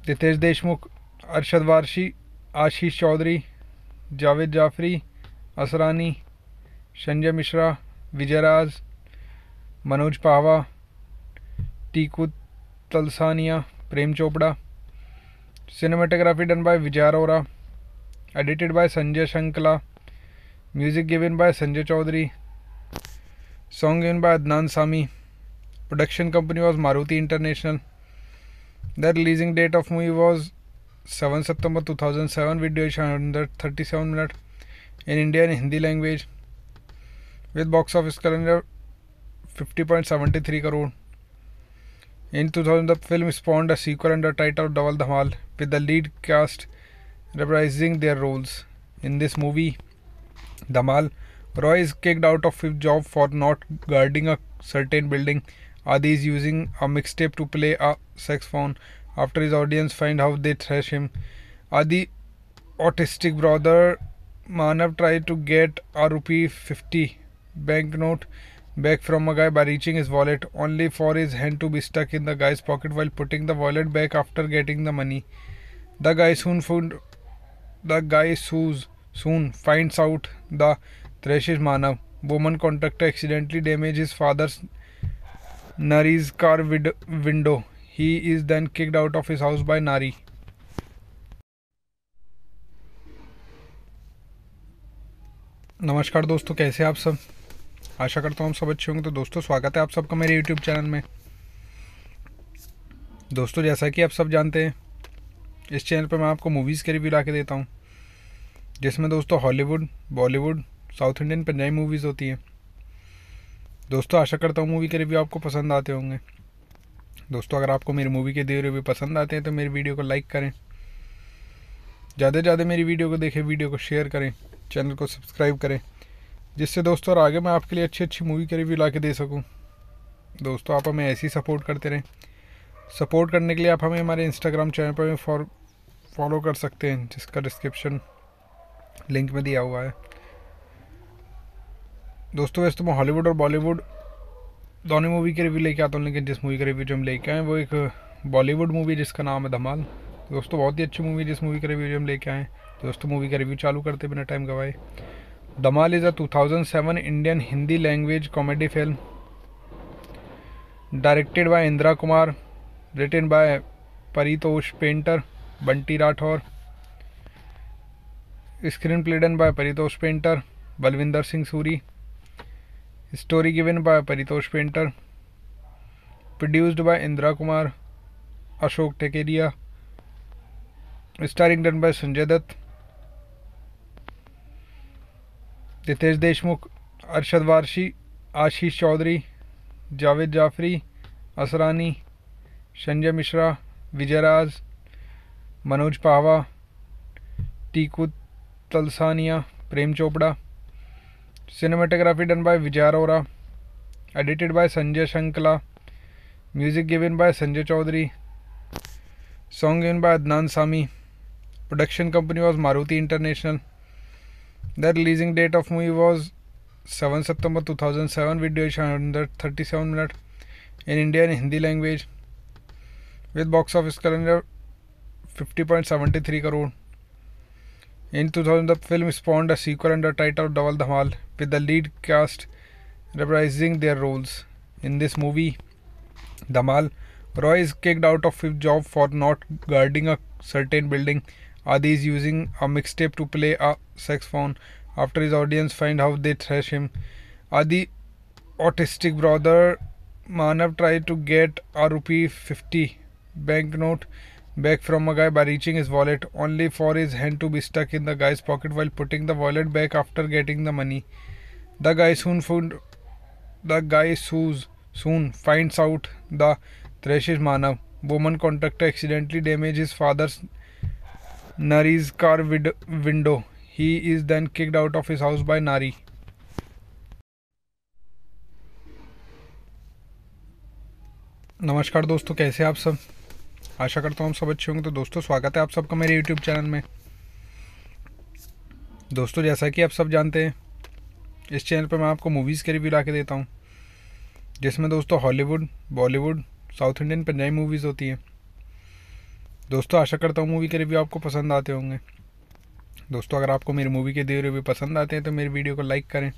Riteish Deshmukh Arshad Warsi Ashish Chaudhary Javed Jaffrey Asrani Sanjay Mishra Vijayraj Manoj Pahwa Tiku Talsania Prem Chopra cinematography done by Vijay Arora edited by Sanjay शंकला music given by Sanjay Chaudhary song given by Adnan Sami production company was Maruti international The releasing date of movie was 7 September 2007 with duration thirty seven minutes in Indian Hindi language with box office calendar 50.73 crore. In 2000 the film spawned a sequel under title Double Dhamal with the lead cast reprising their roles. In this movie Dhamal, Roy is kicked out of his job for not guarding a certain building Adi is using a mixtape to play a saxophone. After his audience find how they thrash him. Adi autistic brother Manav tried to get a rupee 50 banknote back from a guy by reaching his wallet only for his hand to be stuck in the guy's pocket while putting the wallet back after getting the money. The guy soon found the guy soon finds out the thrashes Manav. Woman contractor accidentally damages his father's Nari's car vid- window. He is then kicked out of his house by Nari. नमस्कार दोस्तों कैसे आप सब आशा करता हूँ आप सब अच्छे होंगे तो दोस्तों स्वागत है आप सबका मेरे यूट्यूब चैनल में दोस्तों जैसा कि आप सब जानते हैं इस चैनल पर मैं आपको मूवीज़ के रिव्यू ला के देता हूँ जिसमें दोस्तों Hollywood Bollywood south Indian Punjabi movies होती हैं दोस्तों आशा करता हूँ मूवी के रिव्यू आपको पसंद आते होंगे दोस्तों अगर आपको मेरी मूवी के दिए रिव्यू पसंद आते हैं तो मेरी वीडियो को लाइक करें ज़्यादा से ज़्यादा मेरी वीडियो को देखें वीडियो को शेयर करें चैनल को सब्सक्राइब करें जिससे दोस्तों और आगे मैं आपके लिए अच्छी अच्छी मूवी के रिव्यू ला के दे सकूँ दोस्तों आप हमें ऐसे ही सपोर्ट करते रहें सपोर्ट करने के लिए आप हमें हमारे इंस्टाग्राम चैनल पर हमें फॉलो कर सकते हैं जिसका डिस्क्रिप्शन लिंक में दिया हुआ है दोस्तों वैसे तो मैं हॉलीवुड और बॉलीवुड दोनों मूवी के रिव्यू लेके आता हूँ लेकिन जिस मूवी के रिव्यू जो हम लेके आए वो एक बॉलीवुड मूवी जिसका नाम है धमाल दोस्तों बहुत ही अच्छी मूवी है जिस मूवी के रिव्यू जो हम लेके आए दोस्तों मूवी का रिव्यू चालू करते बिना टाइम गवाए Dhamaal is a two Indian Hindi language comedy film directed by Indira Kumar written by Paritosh Painter Bunty Rathore screen play done by Paritosh Painter Balwinder Singh Suri story given by Paritosh Painter produced by Indira Kumar Ashok Thakeria starring done by Sanjay Dutt Riteish Deshmukh Arshad Warsi Ashish Chaudhary Javed Jaffrey Asrani Sanjay Mishra Vijayraj Manoj Pahwa Tiku Talsania Prem Chopra cinematography done by Vijay Arora edited by Sanjay शंकला music given by Sanjay Chaudhary song given by Adnan Sami production company was Maruti international the releasing date of movie was seven September two thousand seven video hundred thirty seven minute in Indian Hindi language with box office calendar fifty point seventy three crore In 2000, the film spawned a sequel under the title Double Dhamal, with the lead cast reprising their roles. In this movie, Dhamal, Roy is kicked out of his job for not guarding a certain building. Adi is using a mixtape to play a saxophone. After his audience find how they thrash him, Adi autistic brother Manav tried to get a rupee 50 banknote back from a guy by reaching his wallet, only for his hand to be stuck in the guy's pocket while putting the wallet back after getting the money. The guy soon found the guy soon finds out the thresh is Manav. Woman contractor accidentally damages his father's Nari's car vid- window. He is then kicked out of his house by Nari. नमस्कार दोस्तों कैसे आप सब आशा करता हूँ हम सब अच्छे होंगे तो दोस्तों स्वागत है आप सबका मेरे यूट्यूब चैनल में दोस्तों जैसा कि आप सब जानते हैं इस चैनल पर मैं आपको मूवीज़ के रिव्यू ला के देता हूँ जिसमें दोस्तों Hollywood Bollywood south Indian Punjabi movies होती हैं दोस्तों आशा करता हूँ मूवी के रिव्यू आपको पसंद आते होंगे दोस्तों अगर आपको मेरी मूवी के दिए रिव्यू पसंद आते हैं तो मेरी वीडियो को लाइक करें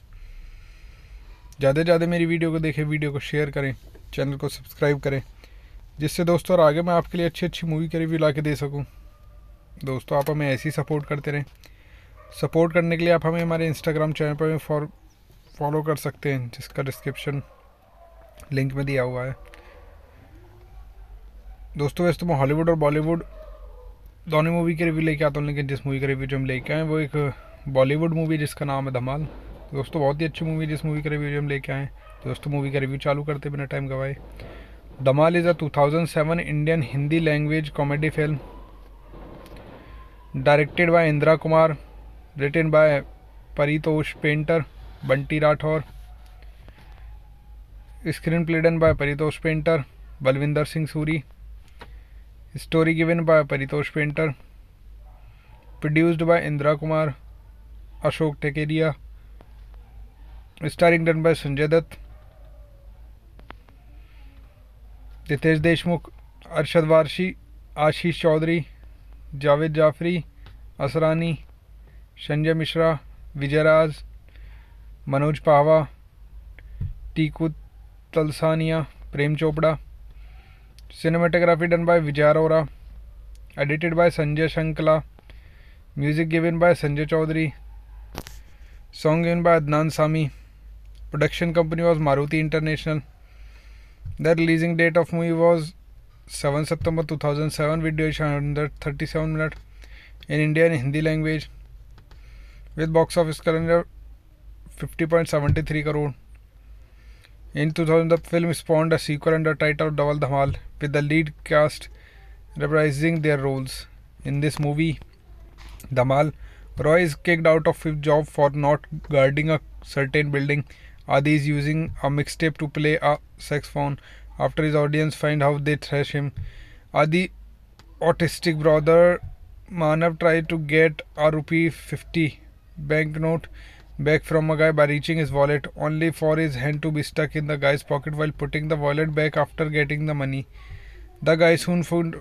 ज़्यादा से ज़्यादा मेरी वीडियो को देखें वीडियो को शेयर करें चैनल को सब्सक्राइब करें जिससे दोस्तों और आगे मैं आपके लिए अच्छी अच्छी मूवी के रिव्यू ला के दे सकूँ दोस्तों आप हमें ऐसी सपोर्ट करते रहें सपोर्ट करने के लिए आप हमें हमारे इंस्टाग्राम चैनल पर भी फॉलो कर सकते हैं जिसका डिस्क्रिप्शन लिंक में दिया हुआ है दोस्तों वैसे तो मैं हॉलीवुड और बॉलीवुड दोनों मूवी के रिव्यू लेके आता हूँ लेकिन जिस मूवी का रिव्यू जो हम लेके आए वो एक बॉलीवुड मूवी जिसका नाम है धमाल दोस्तों बहुत ही अच्छी मूवी जिस मूवी का रिव्यू जो हम लेके आए दोस्तों मूवी का रिव्यू चालू करते बिना टाइम गवाए Dhamaal is a 2007 Indian Hindi language comedy film directed by Indira Kumar written by Paritosh Painter Bunty Rathore screen play done by Paritosh Painter Balwinder Singh Suri story given by Paritosh Painter produced by Indira Kumar Ashok Thakeria starring done by Sanjay Dutt Riteish Deshmukh Arshad Warsi Ashish Chaudhary Javed Jaffrey Asrani Sanjay Mishra Vijayraj Manoj Pahwa Tiku Talsania Prem Chopra cinematography done by Vijay Arora edited by Sanjay शंकला music given by Sanjay Chaudhary song given by Adnan Sami production company was Maruti international The releasing date of movie was 7 September 2007 with duration thirty seven minutes in India in Hindi language with box office calendar 50.73 crore. In 2000 the film spawned a sequel under title Double Dhamal with the lead cast reprising their roles. In this movie Dhamal, Roy is kicked out of his job for not guarding a certain building. Adi is using a mixtape to play a saxophone. After his audience find how they thrash him. Adi autistic brother Manav tried to get a rupee 50 banknote back from a guy by reaching his wallet only for his hand to be stuck in the guy's pocket while putting the wallet back after getting the money. The guy soon found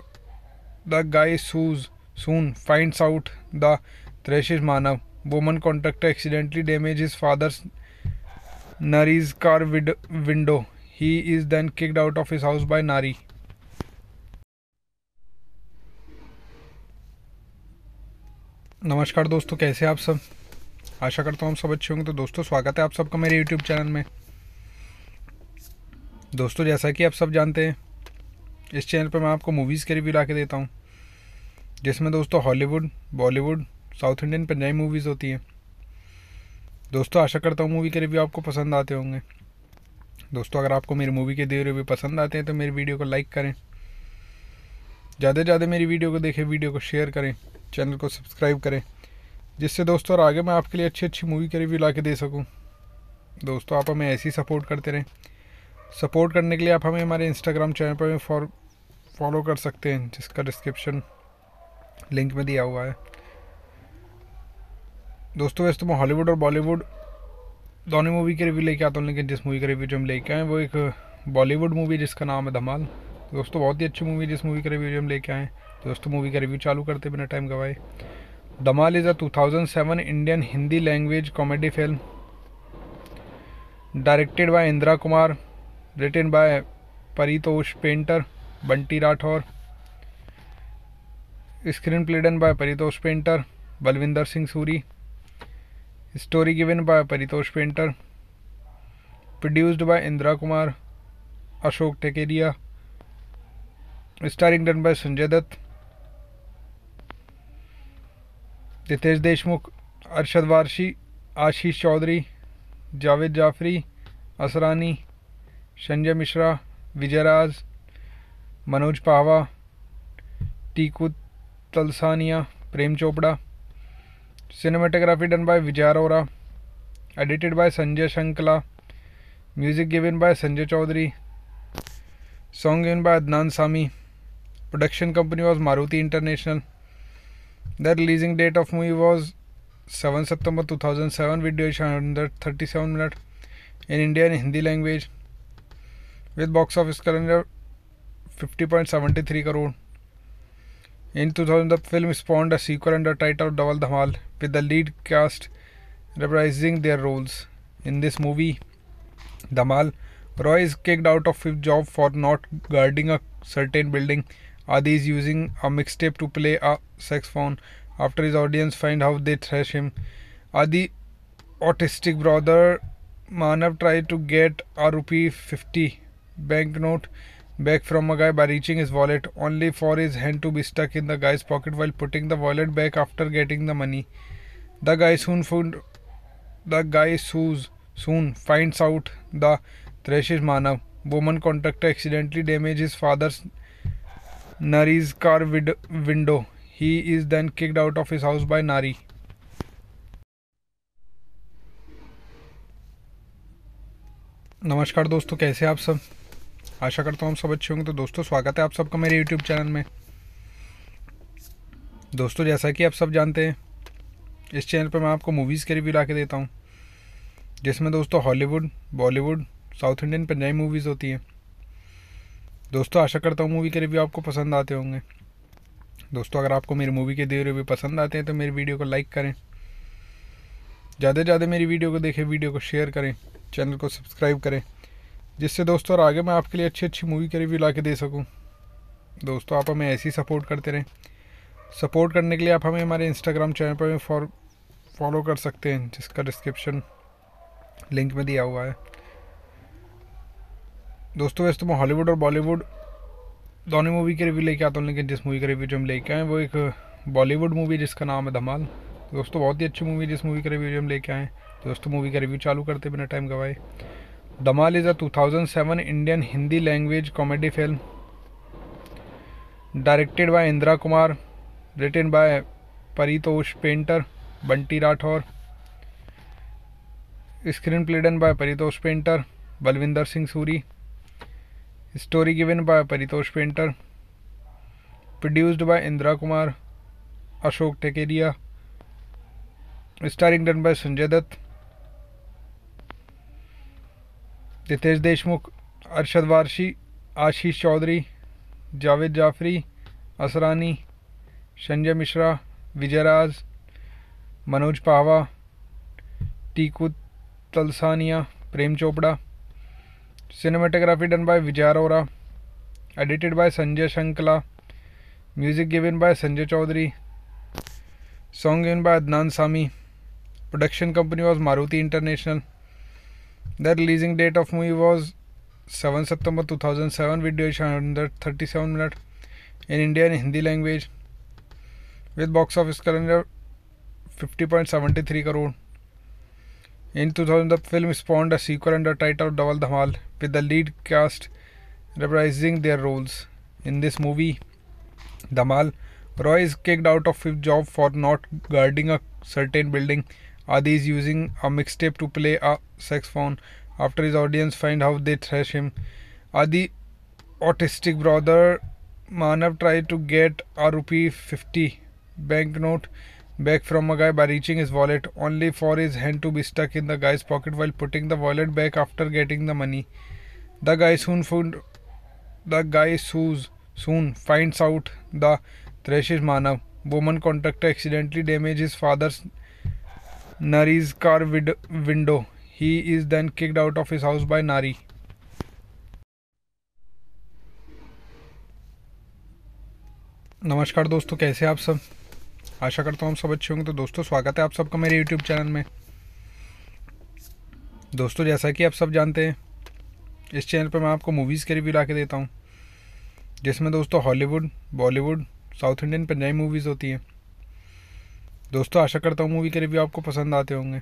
the guy soon finds out the thrashes Manav. Woman contractor accidentally damages father's Nari's car window. He is then kicked out of his house by Nari. नमस्कार दोस्तों कैसे आप सब आशा करता हूँ आप सब अच्छे होंगे तो दोस्तों स्वागत है आप सबका मेरे यूट्यूब चैनल में दोस्तों जैसा कि आप सब जानते हैं इस चैनल पर मैं आपको मूवीज़ के रिव्यू ला के देता हूँ जिसमें दोस्तों Hollywood Bollywood south Indian Punjabi movies होती हैं दोस्तों आशा करता हूँ मूवी के रिव्यू आपको पसंद आते होंगे दोस्तों अगर आपको मेरी मूवी के दिए रिव्यू पसंद आते हैं तो मेरी वीडियो को लाइक करें ज़्यादा से ज़्यादा मेरी वीडियो को देखें वीडियो को शेयर करें चैनल को सब्सक्राइब करें जिससे दोस्तों और आगे मैं आपके लिए अच्छी अच्छी मूवी के रिव्यू ला के दे सकूँ दोस्तों आप हमें ऐसे ही सपोर्ट करते रहें सपोर्ट करने के लिए आप हमें हमारे इंस्टाग्राम चैनल पर भी फॉलो कर सकते हैं जिसका डिस्क्रिप्शन लिंक में दिया हुआ है दोस्तों वैसे तो मैं हॉलीवुड और बॉलीवुड दोनों मूवी के रिव्यू लेके आता हूँ लेकिन जिस मूवी का रिव्यू जो हम लेके आए वो एक बॉलीवुड मूवी जिसका नाम है धमाल दोस्तों बहुत ही अच्छी मूवी जिस मूवी का रिव्यू जो हम लेके आए दोस्तों मूवी का रिव्यू चालू करते बिना टाइम गवाए Dhamaal is a two Indian Hindi language comedy film directed by Indira Kumar written by Paritosh Painter Bunty Rathore screen play done by Paritosh Painter Balwinder Singh Suri Story given by Paritosh Painter. Produced by Indra Kumar, Ashok Tekedia. Starring done by Sanjay Dutt, Ditesh Deshmukh, Arshad Varshi, Ashish Chaudhary, Javed Jafri, Asrani, Sanjay Mishra, Vijay Raj, Manoj Pahwa Tiku Talsania Prem Chopra cinematography done by Vijay Arora edited by Sanjay शंकला music given by Sanjay Chaudhary song given by Adnan Sami production company was Maruti international the releasing date of movie was seven September two thousand seven video hundred thirty seven minute in Indian Hindi language with box office calendar fifty point seventy three crore In 2000, the film spawned a sequel under the title Double Dhamal, with the lead cast reprising their roles. In this movie, Dhamal, Roy is kicked out of his job for not guarding a certain building. Adi is using a mixtape to play a saxophone. After his audience find how they thrash him, Adi autistic brother Manav tried to get a rupee 50 banknote back from a guy by reaching his wallet, only for his hand to be stuck in the guy's pocket while putting the wallet back after getting the money. The guy soon found the guy soon finds out the thrashes Manav. Woman contractor accidentally damages his father's Nari's car vid- window. He is then kicked out of his house by Nari. नमस्कार दोस्तों कैसे आप सब आशा करता हूँ हम सब अच्छे होंगे तो दोस्तों स्वागत है आप सबका मेरे यूट्यूब चैनल में दोस्तों जैसा कि आप सब जानते हैं इस चैनल पर मैं आपको मूवीज़ के रिव्यू ला के देता हूँ जिसमें दोस्तों Hollywood Bollywood south Indian Punjabi movies होती हैं दोस्तों आशा करता हूँ मूवी के रिव्यू आपको पसंद आते होंगे दोस्तों अगर आपको मेरी मूवी के दिए रिव्यू पसंद आते हैं तो मेरी वीडियो को लाइक करें ज़्यादा से ज़्यादा मेरी वीडियो को देखें वीडियो को शेयर करें चैनल को सब्सक्राइब करें जिससे दोस्तों और आगे मैं आपके लिए अच्छी अच्छी मूवी के रिव्यू ला के दे सकूँ दोस्तों आप हमें ऐसी सपोर्ट करते रहें सपोर्ट करने के लिए आप हमें हमारे इंस्टाग्राम चैनल पर भी फॉलो कर सकते हैं जिसका डिस्क्रिप्शन लिंक में दिया हुआ है दोस्तों वैसे तो मैं हॉलीवुड और बॉलीवुड दोनों मूवी के रिव्यू लेके आता हूँ लेकिन जिस मूवी का रिव्यू जो हम लेके आए वो एक बॉलीवुड मूवी जिसका नाम है धमाल दोस्तों बहुत ही अच्छी मूवी जिस मूवी का रिव्यू जो हम लेके आए दोस्तों मूवी का रिव्यू चालू करते बिना टाइम गवाए Dhamaal is a 2007 Indian Hindi language comedy film directed by Indira Kumar written by Paritosh Painter Bunty Rathore screen play done by Paritosh Painter Balwinder Singh Suri story given by Paritosh Painter produced by Indira Kumar Ashok Thakeria starring done by Sanjay Dutt Riteish Deshmukh Arshad Warsi Ashish Chaudhary Javed Jaffrey Asrani Sanjay Mishra Vijayraj Manoj Pahwa Tiku Talsania Prem Chopra cinematography done by Vijay Arora edited by Sanjay शंकला music given by Sanjay Chaudhary song given by Adnan Sami production company was Maruti international The releasing date of movie was 7 September 2007 with duration thirty seven minutes in Indian Hindi language with box office calendar 50.73 crore. In 2000 the film spawned a sequel under title Double Dhamal with the lead cast reprising their roles. In this movie Dhamal, Roy is kicked out of his job for not guarding a certain building Adi is using a mixtape to play a saxophone. After his audience find how they thrash him. Adi autistic brother Manav tried to get a rupee 50 banknote back from a guy by reaching his wallet only for his hand to be stuck in the guy's pocket while putting the wallet back after getting the money. The guy soon found the guy soon finds out the thrashes Manav. Woman contractor accidentally damages his father's Nari's car vid- window. He is then kicked out of his house by Nari. नमस्कार दोस्तों कैसे आप सब आशा करता हूँ आप सब अच्छे होंगे तो दोस्तों स्वागत है आप सबका मेरे यूट्यूब चैनल में दोस्तों जैसा कि आप सब जानते हैं इस चैनल पर मैं आपको मूवीज़ के रिव्यू ला के देता हूँ जिसमें दोस्तों Hollywood Bollywood south Indian Punjabi movies होती हैं दोस्तों आशा करता हूँ मूवी के रिव्यू आपको पसंद आते होंगे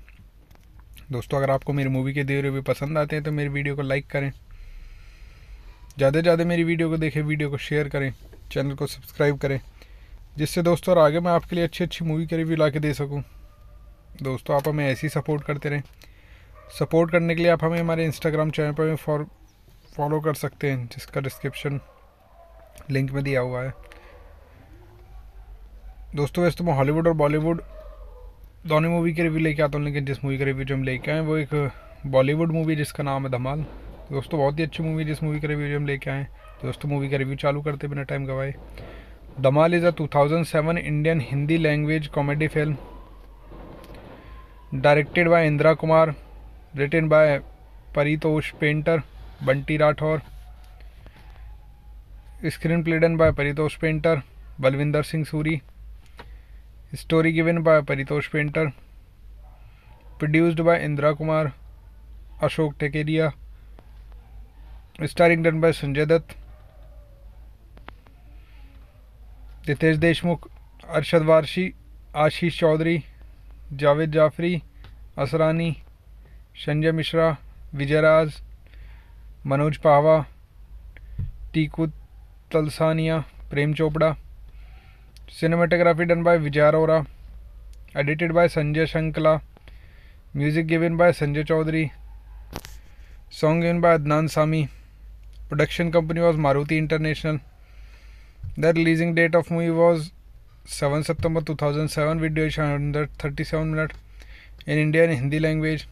दोस्तों अगर आपको मेरी मूवी के दिए रिव्यू पसंद आते हैं तो मेरी वीडियो को लाइक करें ज़्यादा से ज़्यादा मेरी वीडियो को देखें वीडियो को शेयर करें चैनल को सब्सक्राइब करें जिससे दोस्तों और आगे मैं आपके लिए अच्छी अच्छी मूवी के रिव्यू ला के दे सकूँ दोस्तों आप हमें ऐसे ही सपोर्ट करते रहें सपोर्ट करने के लिए आप हमें हमारे इंस्टाग्राम चैनल पर फॉलो कर सकते हैं जिसका डिस्क्रिप्शन लिंक में दिया हुआ है दोस्तों वैसे तो मैं हॉलीवुड और बॉलीवुड दोनों मूवी के रिव्यू लेके आता हूँ लेकिन जिस मूवी के रिव्यू जो हम लेके आए वो एक बॉलीवुड मूवी जिसका नाम है धमाल दोस्तों बहुत ही अच्छी मूवी है जिस मूवी के रिव्यू जो हम लेके आए दोस्तों मूवी का रिव्यू चालू करते बिना टाइम गवाए Dhamaal is a two Indian Hindi language comedy film directed by Indira Kumar written by Paritosh Painter Bunty Rathore screen play done by Paritosh Painter Balwinder Singh Suri story given by Paritosh Painter produced by Indira Kumar Ashok Thakeria starring done by Sanjay Dutt Riteish Deshmukh Arshad Warsi Ashish Chaudhary Javed Jaffrey Asrani Sanjay Mishra Vijayraj Manoj Pahwa Tiku Talsania Prem Chopra cinematography done by Vijay Arora edited by Sanjay शंकला music given by Sanjay Chaudhary song given by Adnan Sami production company was Maruti international the releasing date of movie was seven September two thousand seven video hundred thirty seven minute in India and Hindi language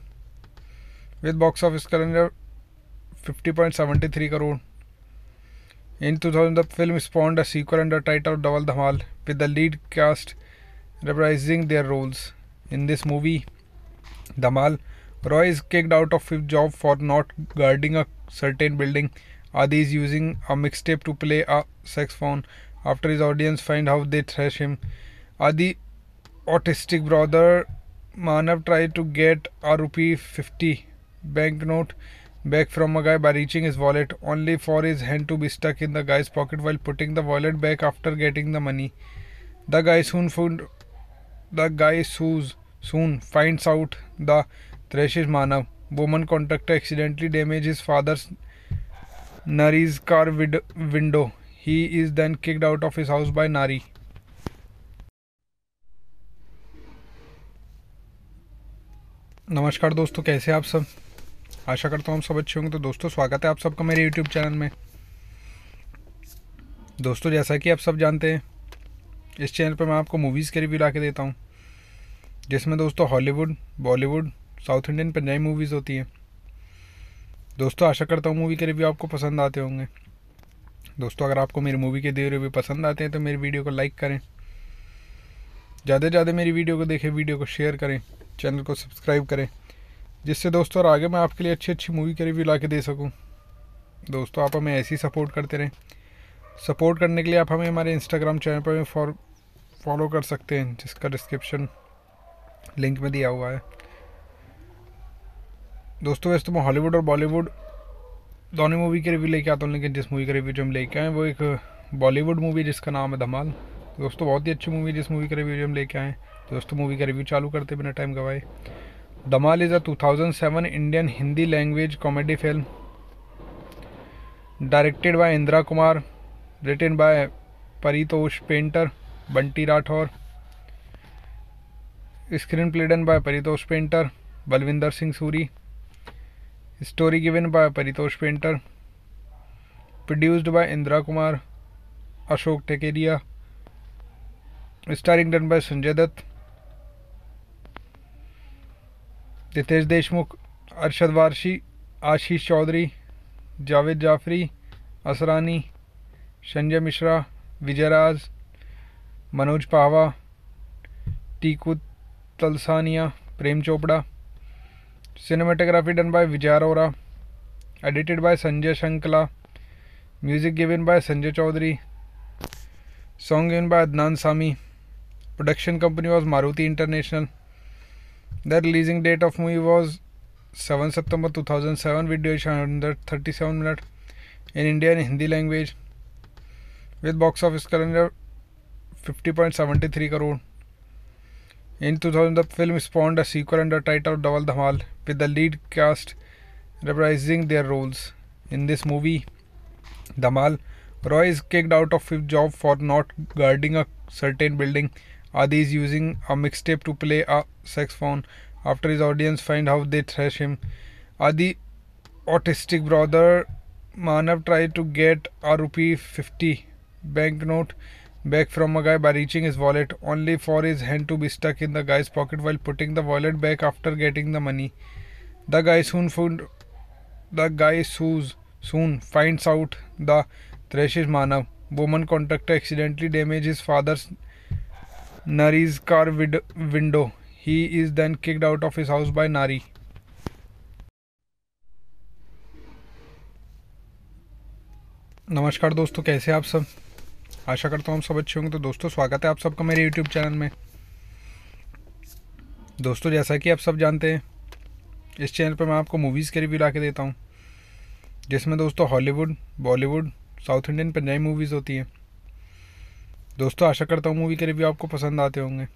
with box office calendar fifty point seventy three crore In 2000, the film spawned a sequel under the title Double Dhamal, with the lead cast reprising their roles. In this movie, Dhamal, Roy is kicked out of his job for not guarding a certain building. Adi is using a mixtape to play a saxophone. After his audience find how they thrash him, Adi autistic brother Manav tried to get a rupee 50 banknote back from a guy by reaching his wallet, only for his hand to be stuck in the guy's pocket while putting the wallet back after getting the money. The guy soon found the guy soon finds out the thresh is Manav. Woman contractor accidentally damages his father's Nari's car vid- window. He is then kicked out of his house by Nari. नमस्कार दोस्तों कैसे आप सब आशा करता हूँ हम सब अच्छे होंगे तो दोस्तों स्वागत है आप सबका मेरे यूट्यूब चैनल में दोस्तों जैसा कि आप सब जानते हैं इस चैनल पर मैं आपको मूवीज़ के रिव्यू ला के देता हूँ जिसमें दोस्तों Hollywood Bollywood south Indian Punjabi movies होती हैं दोस्तों आशा करता हूँ मूवी के रिव्यू आपको पसंद आते होंगे दोस्तों अगर आपको मेरी मूवी के दिए रिव्यू पसंद आते हैं तो मेरी वीडियो को लाइक करें ज़्यादा से ज़्यादा मेरी वीडियो को देखें वीडियो को शेयर करें चैनल को सब्सक्राइब करें जिससे दोस्तों और आगे मैं आपके लिए अच्छी अच्छी मूवी के रिव्यू ला के दे सकूँ दोस्तों आप हमें ऐसी सपोर्ट करते रहें सपोर्ट करने के लिए आप हमें हमारे इंस्टाग्राम चैनल पर भी फॉलो कर सकते हैं जिसका डिस्क्रिप्शन लिंक में दिया हुआ है दोस्तों वैसे तो मैं हॉलीवुड और बॉलीवुड दोनों मूवी के रिव्यू लेके आता हूँ लेकिन जिस मूवी का रिव्यू जो हम लेके आए वो एक बॉलीवुड मूवी जिसका नाम है धमाल दोस्तों बहुत ही अच्छी मूवी जिस मूवी का रिव्यू जो हम लेके आए दोस्तों मूवी का रिव्यू चालू करते बिना टाइम गवाए Dhamaal is a 2007 Indian Hindi language comedy film directed by Indira Kumar written by Paritosh Painter Bunty Rathore screen play done by Paritosh Painter Balwinder Singh Suri story given by Paritosh Painter produced by Indira Kumar Ashok Thakeria starring done by Sanjay Dutt Riteish Deshmukh Arshad Warsi Ashish Chaudhary Javed Jaffrey Asrani Sanjay Mishra Vijayraj Manoj Pahwa Tiku Talsania Prem Chopra cinematography done by Vijay Arora edited by Sanjay शंकला music given by Sanjay Chaudhary song given by Adnan Sami production company was Maruti international The releasing date of movie was 7 September 2007 with duration thirty seven minutes in Indian Hindi language with box office calendar 50.73 crore. In 2000 the film spawned a sequel under title Double Dhamal with the lead cast reprising their roles. In this movie Dhamal, Roy is kicked out of his job for not guarding a certain building. Adi is using a mixtape to play a saxophone. After his audience find how they thrash him. Adi autistic brother Manav tried to get a rupee 50 banknote back from a guy by reaching his wallet only for his hand to be stuck in the guy's pocket while putting the wallet back after getting the money. The guy soon found the guy soon finds out the thrashes Manav. Woman contractor accidentally damages father's Nari's car window. He is then kicked out of his house by Nari. नमस्कार दोस्तों कैसे आप सब आशा करता हूँ आप सब अच्छे होंगे तो दोस्तों स्वागत है आप सबका मेरे यूट्यूब चैनल में दोस्तों जैसा कि आप सब जानते हैं इस चैनल पर मैं आपको मूवीज़ के रिव्यू ला के देता हूँ जिसमें दोस्तों Hollywood Bollywood south Indian Punjabi movies होती हैं दोस्तों आशा करता हूँ मूवी के रिव्यू आपको पसंद आते होंगे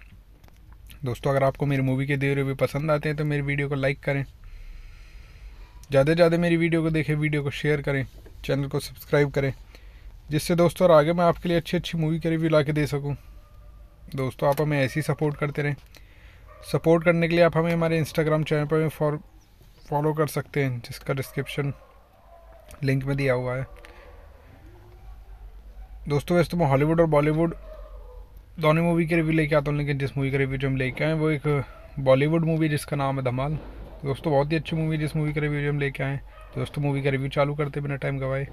दोस्तों अगर आपको मेरी मूवी के दिए रिव्यू पसंद आते हैं तो मेरी वीडियो को लाइक करें ज़्यादा से ज़्यादा मेरी वीडियो को देखें वीडियो को शेयर करें चैनल को सब्सक्राइब करें जिससे दोस्तों और आगे मैं आपके लिए अच्छी अच्छी मूवी के रिव्यू ला के दे सकूँ दोस्तों आप हमें ऐसे ही सपोर्ट करते रहें सपोर्ट करने के लिए आप हमें हमारे इंस्टाग्राम चैनल पर भी फॉलो कर सकते हैं जिसका डिस्क्रिप्शन लिंक में दिया हुआ है दोस्तों वैसे तो मैं हॉलीवुड और बॉलीवुड दोनों मूवी के रिव्यू लेके आता हूँ लेकिन जिस मूवी का रिव्यू जो हम लेके आए वो एक बॉलीवुड मूवी जिसका नाम है धमाल दोस्तों बहुत ही अच्छी मूवी जिस मूवी का रिव्यू जो हम लेके आए दोस्तों मूवी का रिव्यू चालू करते बिना टाइम गवाए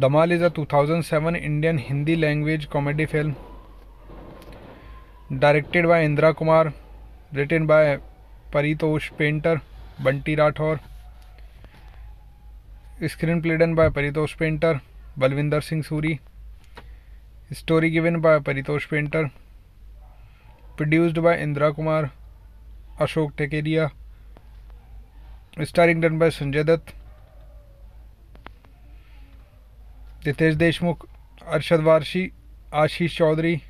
Dhamaal is a two Indian Hindi language comedy film directed by Indira Kumar written by Paritosh Painter Bunty Rathore screen play done by Paritosh Painter Balwinder Singh Suri Story given by Paritosh Painter. Produced by Indra Kumar, Ashok Tekedia. Starring done by Sanjay Dutt, Ditesh Deshmukh, Arshad Varshi, Ashish Chaudhary,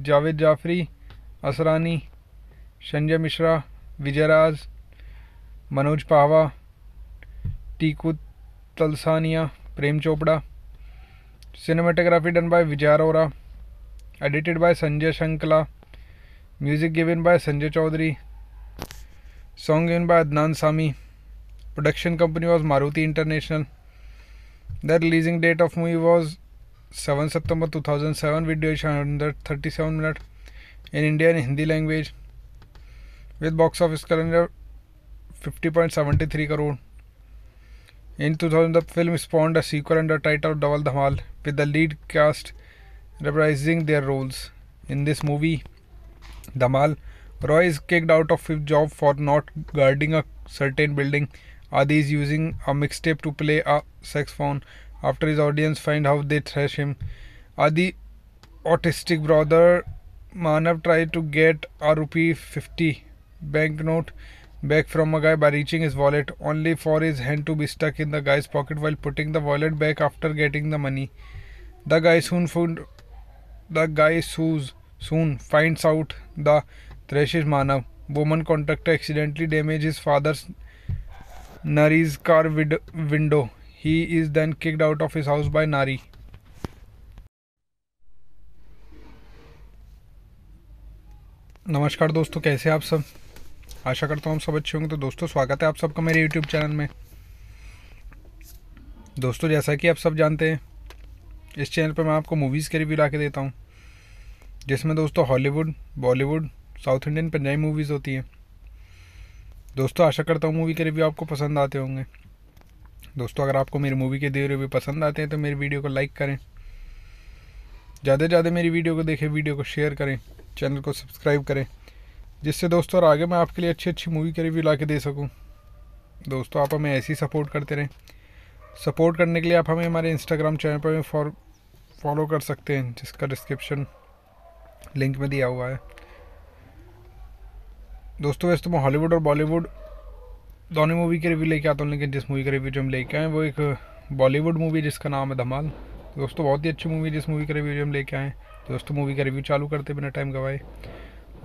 Javed Jafri, Asrani, Sanjay Mishra, Vijay Raj, Manoj Pahwa Tiku Talsania Prem Chopra cinematography done by Vijay Arora edited by Sanjay शंकला music given by Sanjay Chaudhary song given by Adnan Sami production company was Maruti international the releasing date of movie was seven September two thousand seven video hundred thirty seven minute in India and Hindi language with box office calendar fifty point seventy three crore In 2000, the film spawned a sequel under the title Double Dhamal, with the lead cast reprising their roles. In this movie, Dhamal, Roy is kicked out of his job for not guarding a certain building. Adi is using a mixtape to play a saxophone. After his audience find how they thrash him, Adi autistic brother Manav tried to get a rupee 50 banknote back from a guy by reaching his wallet, only for his hand to be stuck in the guy's pocket while putting the wallet back after getting the money. The guy soon found the guy soon finds out the thresh is Manav. Woman contractor accidentally damages his father's Nari's car vid- window. He is then kicked out of his house by Nari. नमस्कार दोस्तों कैसे आप सब आशा करता हूँ हम सब अच्छे होंगे तो दोस्तों स्वागत है आप सबका मेरे यूट्यूब चैनल में दोस्तों जैसा कि आप सब जानते हैं इस चैनल पर मैं आपको मूवीज़ के रिव्यू ला के देता हूँ जिसमें दोस्तों Hollywood Bollywood south Indian Punjabi movies होती हैं दोस्तों आशा करता हूँ मूवी के रिव्यू आपको पसंद आते होंगे दोस्तों अगर आपको मेरी मूवी के दिए रिव्यू पसंद आते हैं तो मेरी वीडियो को लाइक करें ज़्यादा से ज़्यादा मेरी वीडियो को देखें वीडियो को शेयर करें चैनल को सब्सक्राइब करें जिससे दोस्तों और आगे मैं आपके लिए अच्छी अच्छी मूवी के रिव्यू ला के दे सकूँ दोस्तों आप हमें ऐसी सपोर्ट करते रहें सपोर्ट करने के लिए आप हमें हमारे इंस्टाग्राम चैनल पर भी फॉलो कर सकते हैं जिसका डिस्क्रिप्शन लिंक में दिया हुआ है दोस्तों वैसे तो मैं हॉलीवुड और बॉलीवुड दोनों मूवी के रिव्यू लेके आता हूँ लेकिन जिस मूवी का रिव्यू जो हम लेके आए वो एक बॉलीवुड मूवी जिसका नाम है धमाल दोस्तों बहुत ही अच्छी मूवी जिस मूवी का रिव्यू जो हम लेके आए दोस्तों मूवी का रिव्यू चालू करते बिना टाइम गवाए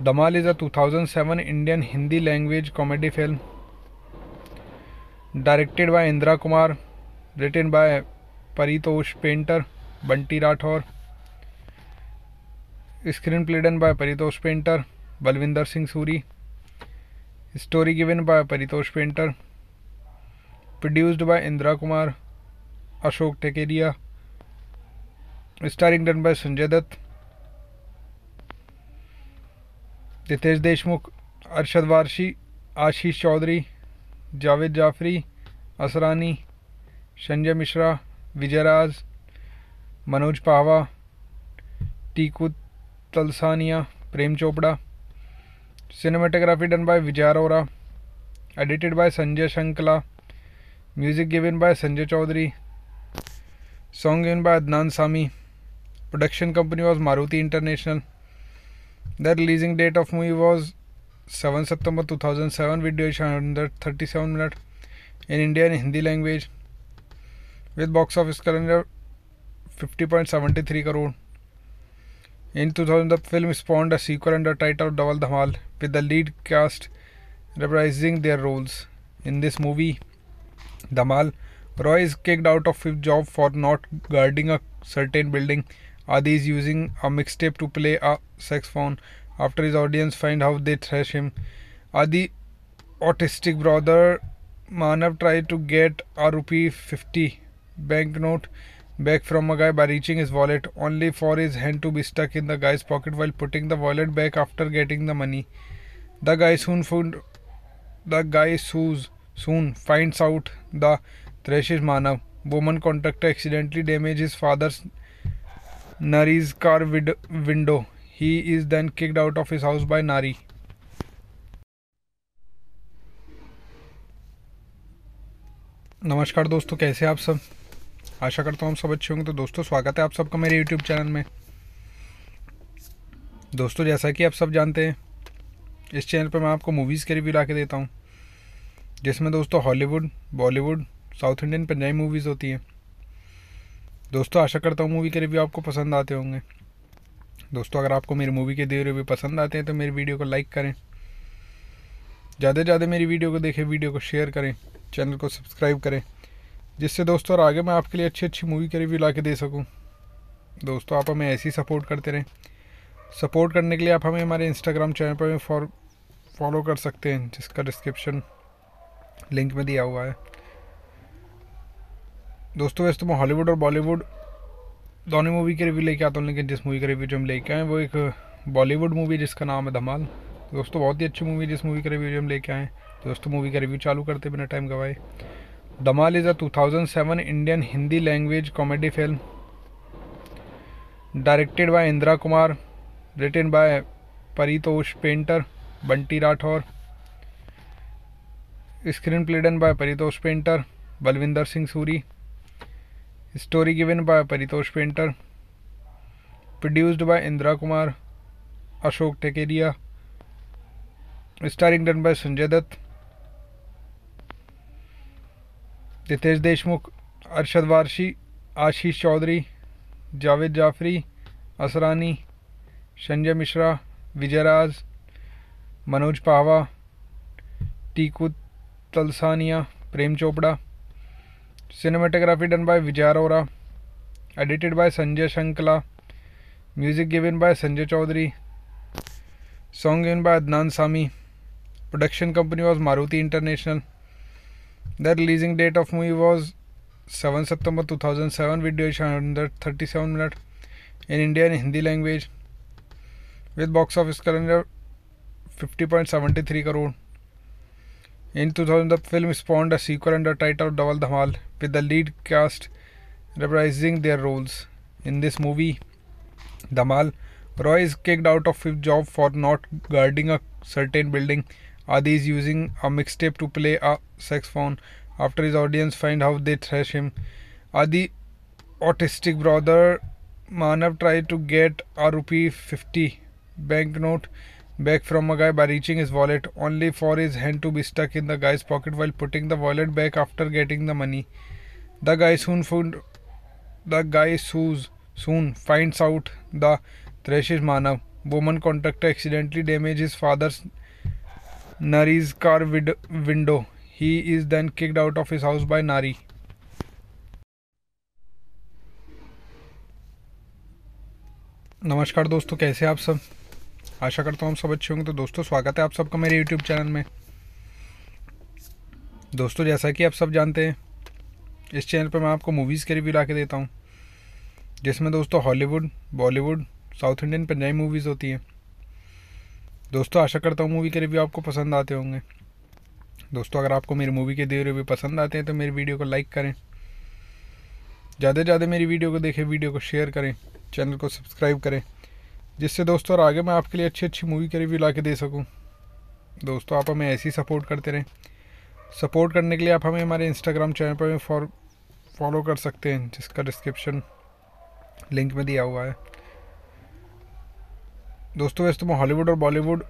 Dhamaal is a 2007 Indian Hindi language comedy film directed by Indira Kumar written by Paritosh Painter Bunty Rathore screen play done by Paritosh Painter Balwinder Singh Suri story given by Paritosh Painter produced by Indira Kumar Ashok Thakeria starring done by Sanjay Dutt Riteish Deshmukh Arshad Warsi Ashish Chaudhary Javed Jaffrey Asrani Sanjay Mishra Vijayraj Manoj Pahwa Tiku Talsania Prem Chopra cinematography done by Vijay Arora edited by Sanjay शंकला music given by Sanjay Chaudhary song given by Adnan Sami production company was Maruti international The releasing date of movie was 7 September 2007 with duration thirty seven minutes in India in Hindi language with box office calendar 50.73 crore. In 2000 the film spawned a sequel under title Double Dhamal with the lead cast reprising their roles. In this movie Dhamal, Roy is kicked out of his job for not guarding a certain building Adi is using a mixtape to play a saxophone. After his audience find how they thrash him, Adi autistic brother Manav tried to get a rupee 50 banknote back from a guy by reaching his wallet, only for his hand to be stuck in the guy's pocket while putting the wallet back after getting the money. The guy soon found the guy soon finds out the is Manav. Woman contractor accidentally damages his father's Nari's car vid- window. He is then kicked out of his house by Nari. नमस्कार दोस्तों कैसे आप सब आशा करता हूँ आप सब अच्छे होंगे तो दोस्तों स्वागत है आप सबका मेरे यूट्यूब चैनल में दोस्तों जैसा कि आप सब जानते हैं इस चैनल पर मैं आपको मूवीज़ के रिव्यू ला के देता हूँ जिसमें दोस्तों Hollywood Bollywood south Indian Punjabi movies होती हैं दोस्तों आशा करता हूँ मूवी के रिव्यू आपको पसंद आते होंगे दोस्तों अगर आपको मेरी मूवी के दिए रिव्यू पसंद आते हैं तो मेरी वीडियो को लाइक करें ज़्यादा से ज़्यादा मेरी वीडियो को देखें वीडियो को शेयर करें चैनल को सब्सक्राइब करें जिससे दोस्तों और आगे मैं आपके लिए अच्छी अच्छी मूवी के रिव्यू ला के दे सकूँ दोस्तों आप हमें ऐसे ही सपोर्ट करते रहें सपोर्ट करने के लिए आप हमें हमारे इंस्टाग्राम चैनल पर फॉलो कर सकते हैं जिसका डिस्क्रिप्शन लिंक में दिया हुआ है दोस्तों वैसे तो मैं हॉलीवुड और बॉलीवुड दोनों मूवी के रिव्यू लेके आता हूँ लेकिन जिस मूवी के रिव्यू जो हम लेके आए वो एक बॉलीवुड मूवी जिसका नाम है धमाल दोस्तों बहुत ही अच्छी मूवी है जिस मूवी के रिव्यू जो हम लेके आए दोस्तों मूवी का रिव्यू चालू करते बिना टाइम गवाए Dhamaal is a two Indian Hindi language comedy film directed by Indira Kumar written by Paritosh Painter Bunty Rathore screen play done by Paritosh Painter Balwinder Singh Suri story given by Paritosh Painter produced by Indira Kumar Ashok Thakeria starring done by Sanjay Dutt Riteish Deshmukh Arshad Warsi Ashish Chaudhary Javed Jaffrey Asrani Sanjay Mishra Vijayraj Manoj Pahwa Tiku Talsania Prem Chopra cinematography done by Vijay Arora edited by Sanjay शंकला music given by Sanjay Chaudhary song given by Adnan Sami production company was Maruti international the releasing date of movie was seven September two thousand seven video hundred thirty seven minute in India and Hindi language with box office calendar fifty point seventy three crore In 2000, the film spawned a sequel under the title Double Dhamal, with the lead cast reprising their roles. In this movie, Dhamal, Roy is kicked out of his job for not guarding a certain building. Adi is using a mixtape to play a saxophone. After his audience find how they thrash him, Adi autistic brother Manav tried to get a rupee 50 banknote back from a guy by reaching his wallet, only for his hand to be stuck in the guy's pocket while putting the wallet back after getting the money. The guy soon found the guy soon finds out the thresh is Manav. Woman contractor accidentally damages his father's Nari's car vid- window. He is then kicked out of his house by Nari. नमस्कार दोस्तों कैसे आप सब आशा करता हूँ हम सब अच्छे होंगे तो दोस्तों स्वागत है आप सबका मेरे यूट्यूब चैनल में दोस्तों जैसा कि आप सब जानते हैं इस चैनल पर मैं आपको मूवीज़ के रिव्यू ला के देता हूँ जिसमें दोस्तों Hollywood Bollywood south Indian Punjabi movies होती हैं दोस्तों आशा करता हूँ मूवी के रिव्यू आपको पसंद आते होंगे दोस्तों अगर आपको मेरी मूवी के दिए रिव्यू पसंद आते हैं तो मेरी वीडियो को लाइक करें ज़्यादा से ज़्यादा मेरी वीडियो को देखें वीडियो को शेयर करें चैनल को सब्सक्राइब करें जिससे दोस्तों और आगे मैं आपके लिए अच्छी अच्छी मूवी के रिव्यू ला के दे सकूँ दोस्तों आप हमें ऐसे ही सपोर्ट करते रहें सपोर्ट करने के लिए आप हमें हमारे इंस्टाग्राम चैनल पर भी फॉलो कर सकते हैं जिसका डिस्क्रिप्शन लिंक में दिया हुआ है दोस्तों वैसे तो मैं हॉलीवुड और बॉलीवुड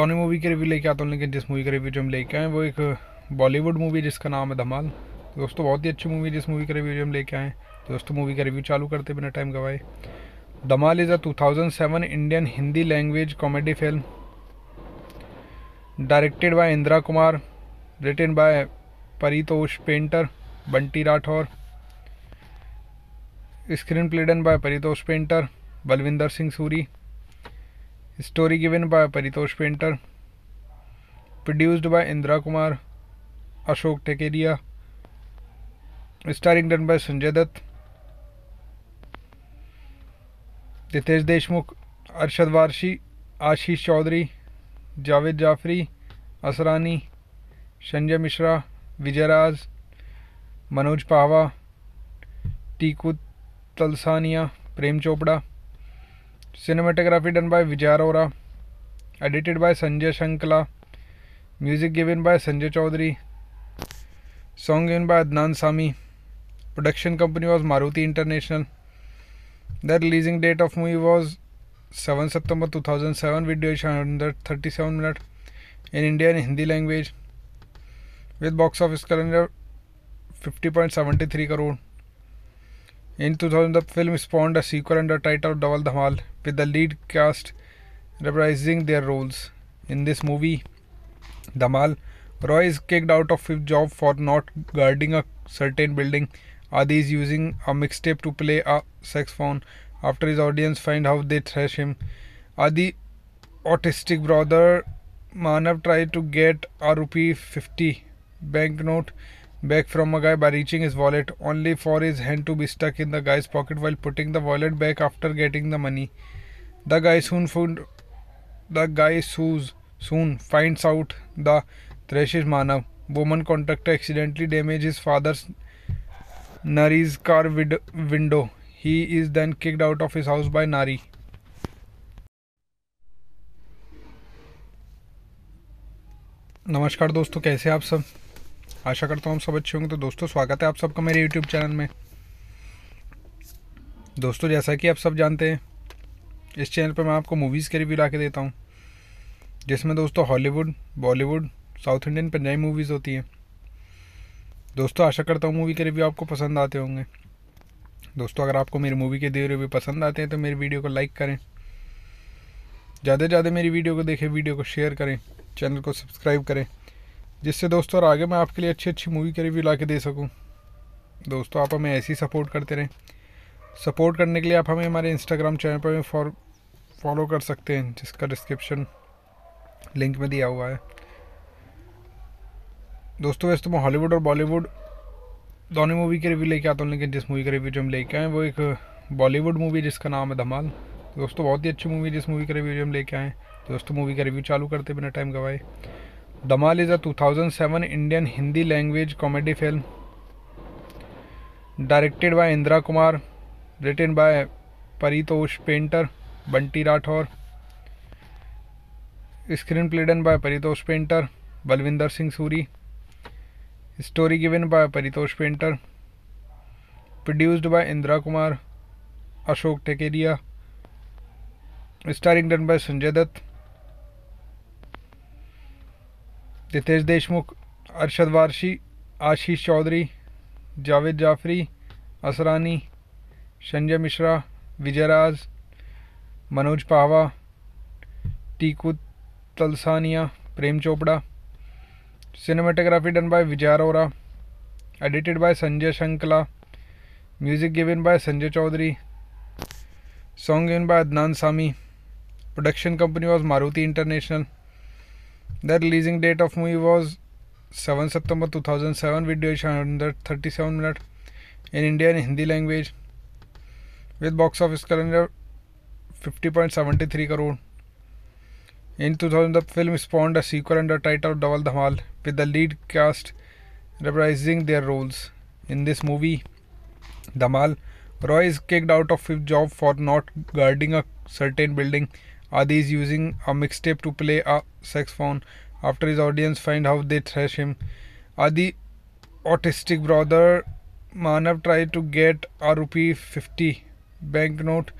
दोनों मूवी के रिव्यू लेके आता हूँ लेकिन जिस मूवी का रिव्यू जो हम लेके आए वो एक बॉलीवुड मूवी जिसका नाम है धमाल दोस्तों बहुत ही अच्छी मूवी है जिस मूवी का रिव्यू जो हम लेके आए दोस्तों मूवी का रिव्यू चालू करते बिना टाइम गवाए Dhamaal is a 2007 Indian Hindi language comedy film directed by Indira Kumar written by Paritosh Painter Bunty Rathore screen play done by Paritosh Painter Balwinder Singh Suri story given by Paritosh Painter produced by Indira Kumar Ashok Thakeria starring done by Sanjay Dutt Riteish Deshmukh Arshad Warsi Ashish Chaudhary Javed Jaffrey Asrani Sanjay Mishra Vijayraj Manoj Pahwa Tiku Talsania Prem Chopra cinematography done by Vijay Arora edited by Sanjay शंकला music given by Sanjay Chaudhary song given by Adnan Sami production company was Maruti international The releasing date of movie was 7 September 2007 with duration thirty seven minutes in India in Hindi language with box office calendar 50.73 crore. In 2000 the film spawned a sequel under title Double Dhamal with the lead cast reprising their roles. In this movie Dhamal, Roy is kicked out of his job for not guarding a certain building. Adi is using a mixtape to play a saxophone. After his audience find how they thrash him. Adi autistic brother Manav tried to get a rupee 50 banknote back from a guy by reaching his wallet only for his hand to be stuck in the guy's pocket while putting the wallet back after getting the money. The guy soon found the guy soon finds out the thrashes Manav. Woman contractor accidentally damages father's Nari's car window. He is then kicked out of his house by Nari. नमस्कार दोस्तों कैसे आप सब आशा करता हूँ आप सब अच्छे होंगे तो दोस्तों स्वागत है आप सबका मेरे यूट्यूब चैनल में दोस्तों जैसा कि आप सब जानते हैं इस चैनल पर मैं आपको मूवीज़ के रिव्यू ला के देता हूँ जिसमें दोस्तों Hollywood Bollywood south Indian Punjabi movies होती हैं दोस्तों आशा करता हूँ मूवी के रिव्यू आपको पसंद आते होंगे दोस्तों अगर आपको मेरी मूवी के दिए रिव्यू पसंद आते हैं तो मेरी वीडियो को लाइक करें ज़्यादा से ज़्यादा मेरी वीडियो को देखें वीडियो को शेयर करें चैनल को सब्सक्राइब करें जिससे दोस्तों और आगे मैं आपके लिए अच्छी अच्छी मूवी के रिव्यू ला के दे सकूँ दोस्तों आप हमें ऐसे ही सपोर्ट करते रहें सपोर्ट करने के लिए आप हमें हमारे इंस्टाग्राम चैनल पर भी फॉलो कर सकते हैं जिसका डिस्क्रिप्शन लिंक में दिया हुआ है दोस्तों वैसे तो मैं हॉलीवुड और बॉलीवुड दोनों मूवी के रिव्यू लेके आता हूँ लेकिन जिस मूवी का रिव्यू जो हम लेके आए वो एक बॉलीवुड मूवी जिसका नाम है धमाल दोस्तों बहुत ही अच्छी मूवी है जिस मूवी का रिव्यू जो हम लेके आए दोस्तों मूवी का रिव्यू चालू करते बिना टाइम गवाए Dhamaal is a seven Indian Hindi language comedy film directed by Indira Kumar written by Paritosh Painter Bunty Rathore screen play done by Paritosh Painter Balwinder Singh Suri Story given by Paritosh Painter. Produced by Indra Kumar, Ashok Tekedia. Starring done by Sanjay Dutt, Ditesh Deshmukh, Arshad Varshi, Ashish Chaudhary, Javed Jafri, Asrani, Sanjay Mishra, Vijay Raj, Manoj Pahwa Tiku Talsania Prem Chopra cinematography done by Vijay Arora edited by Sanjay शंकला music given by Sanjay Chaudhary song given by Adnan Sami production company was Maruti international the releasing date of movie was seven September two thousand seven video hundred thirty seven minute in India and Hindi language with box office calendar fifty point seventy three crore In 2000, the film spawned a sequel under the title Double Dhamal, with the lead cast reprising their roles. In this movie, Dhamal, Roy is kicked out of his job for not guarding a certain building. Adi is using a mixtape to play a saxophone. After his audience find how they thrash him, Adi autistic brother Manav tried to get a rupee 50 banknote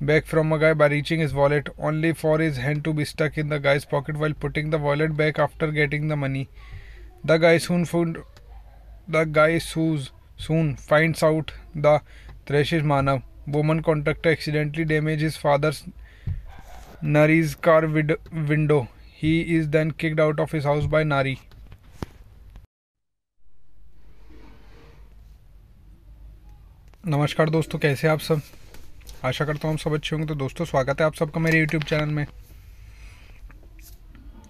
back from a guy by reaching his wallet, only for his hand to be stuck in the guy's pocket while putting the wallet back after getting the money. The guy soon found the guy soon finds out the thresh is Manav. Woman contractor accidentally damages his father's Nari's car vid- window. He is then kicked out of his house by Nari. नमस्कार दोस्तों कैसे आप सब आशा करता हूँ हम सब अच्छे होंगे तो दोस्तों स्वागत है आप सबका मेरे यूट्यूब चैनल में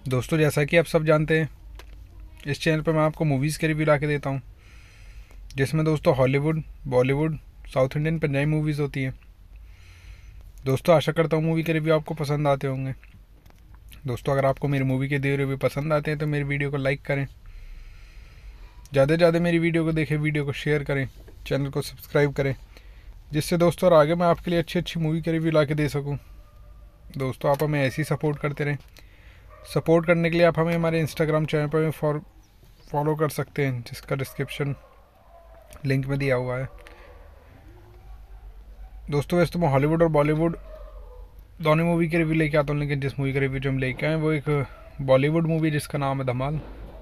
दोस्तों जैसा कि आप सब जानते हैं इस चैनल पर मैं आपको मूवीज़ के रिव्यू ला के देता हूँ जिसमें दोस्तों Hollywood Bollywood south Indian Punjabi movies होती हैं दोस्तों आशा करता हूँ मूवी के रिव्यू आपको पसंद आते होंगे दोस्तों अगर आपको मेरी मूवी के दिए रिव्यू पसंद आते हैं तो मेरी वीडियो को लाइक करें ज़्यादा से ज़्यादा मेरी वीडियो को देखें वीडियो को शेयर करें चैनल को सब्सक्राइब करें जिससे दोस्तों और आगे मैं आपके लिए अच्छी अच्छी मूवी के रिव्यू ला के दे सकूँ दोस्तों आप हमें ऐसी सपोर्ट करते रहें सपोर्ट करने के लिए आप हमें हमारे इंस्टाग्राम चैनल पर भी फॉलो कर सकते हैं जिसका डिस्क्रिप्शन लिंक में दिया हुआ है दोस्तों वैसे तो मैं हॉलीवुड और बॉलीवुड दोनों मूवी के रिव्यू लेके आता हूँ लेकिन जिस मूवी का रिव्यू जो हम लेके आए वो एक बॉलीवुड मूवी जिसका नाम है धमाल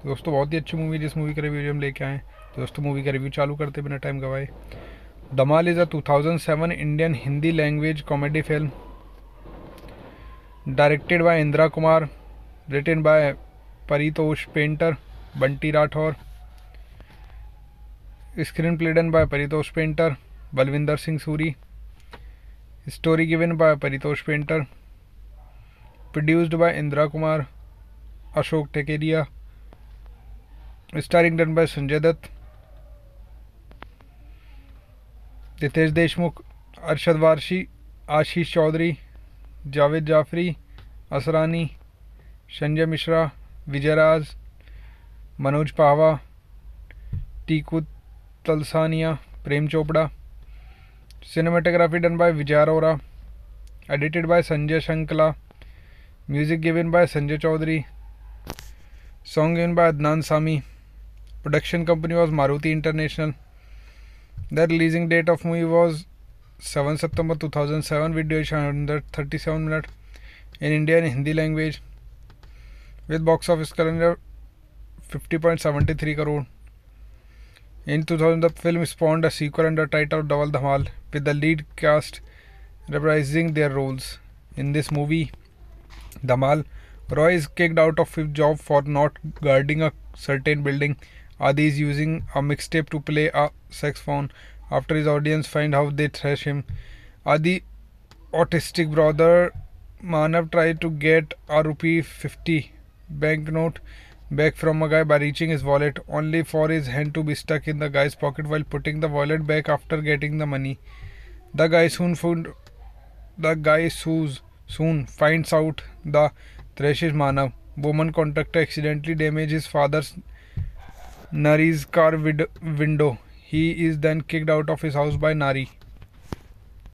दोस्तों बहुत ही अच्छी मूवी जिस मूवी का रिव्यू जो हम लेके आए दोस्तों मूवी का रिव्यू चालू करते बिना टाइम गवाए Dhamaal is a 2007 Indian Hindi language comedy film directed by Indira Kumar written by Paritosh Painter Bunty Rathore screen play done by Paritosh Painter Balwinder Singh Suri story given by Paritosh Painter produced by Indira Kumar Ashok Thakeria starring done by Sanjay Dutt Riteish Deshmukh Arshad Warsi Ashish Chaudhary Javed Jaffrey Asrani Sanjay Mishra Vijayraj Manoj Pahwa Tiku Talsania Prem Chopra cinematography done by Vijay Arora edited by Sanjay शंकला music given by Sanjay Chaudhary song given by Adnan Sami production company was Maruti international The releasing date of movie was 7 September 2007 with duration thirty seven minutes in India in Hindi language with box office calendar 50.73 crore. In 2000 the film spawned a sequel under title Double Dhamal with the lead cast reprising their roles. In this movie Dhamal, Roy is kicked out of his job for not guarding a certain building Adi is using a mixtape to play a saxophone. After his audience find how they thrash him. Adi autistic brother Manav tried to get a rupee 50 banknote back from a guy by reaching his wallet only for his hand to be stuck in the guy's pocket while putting the wallet back after getting the money. The guy soon found the guy soon finds out the is Manav. Woman contractor accidentally damages his father's Nari's car window. He is then kicked out of his house by Nari.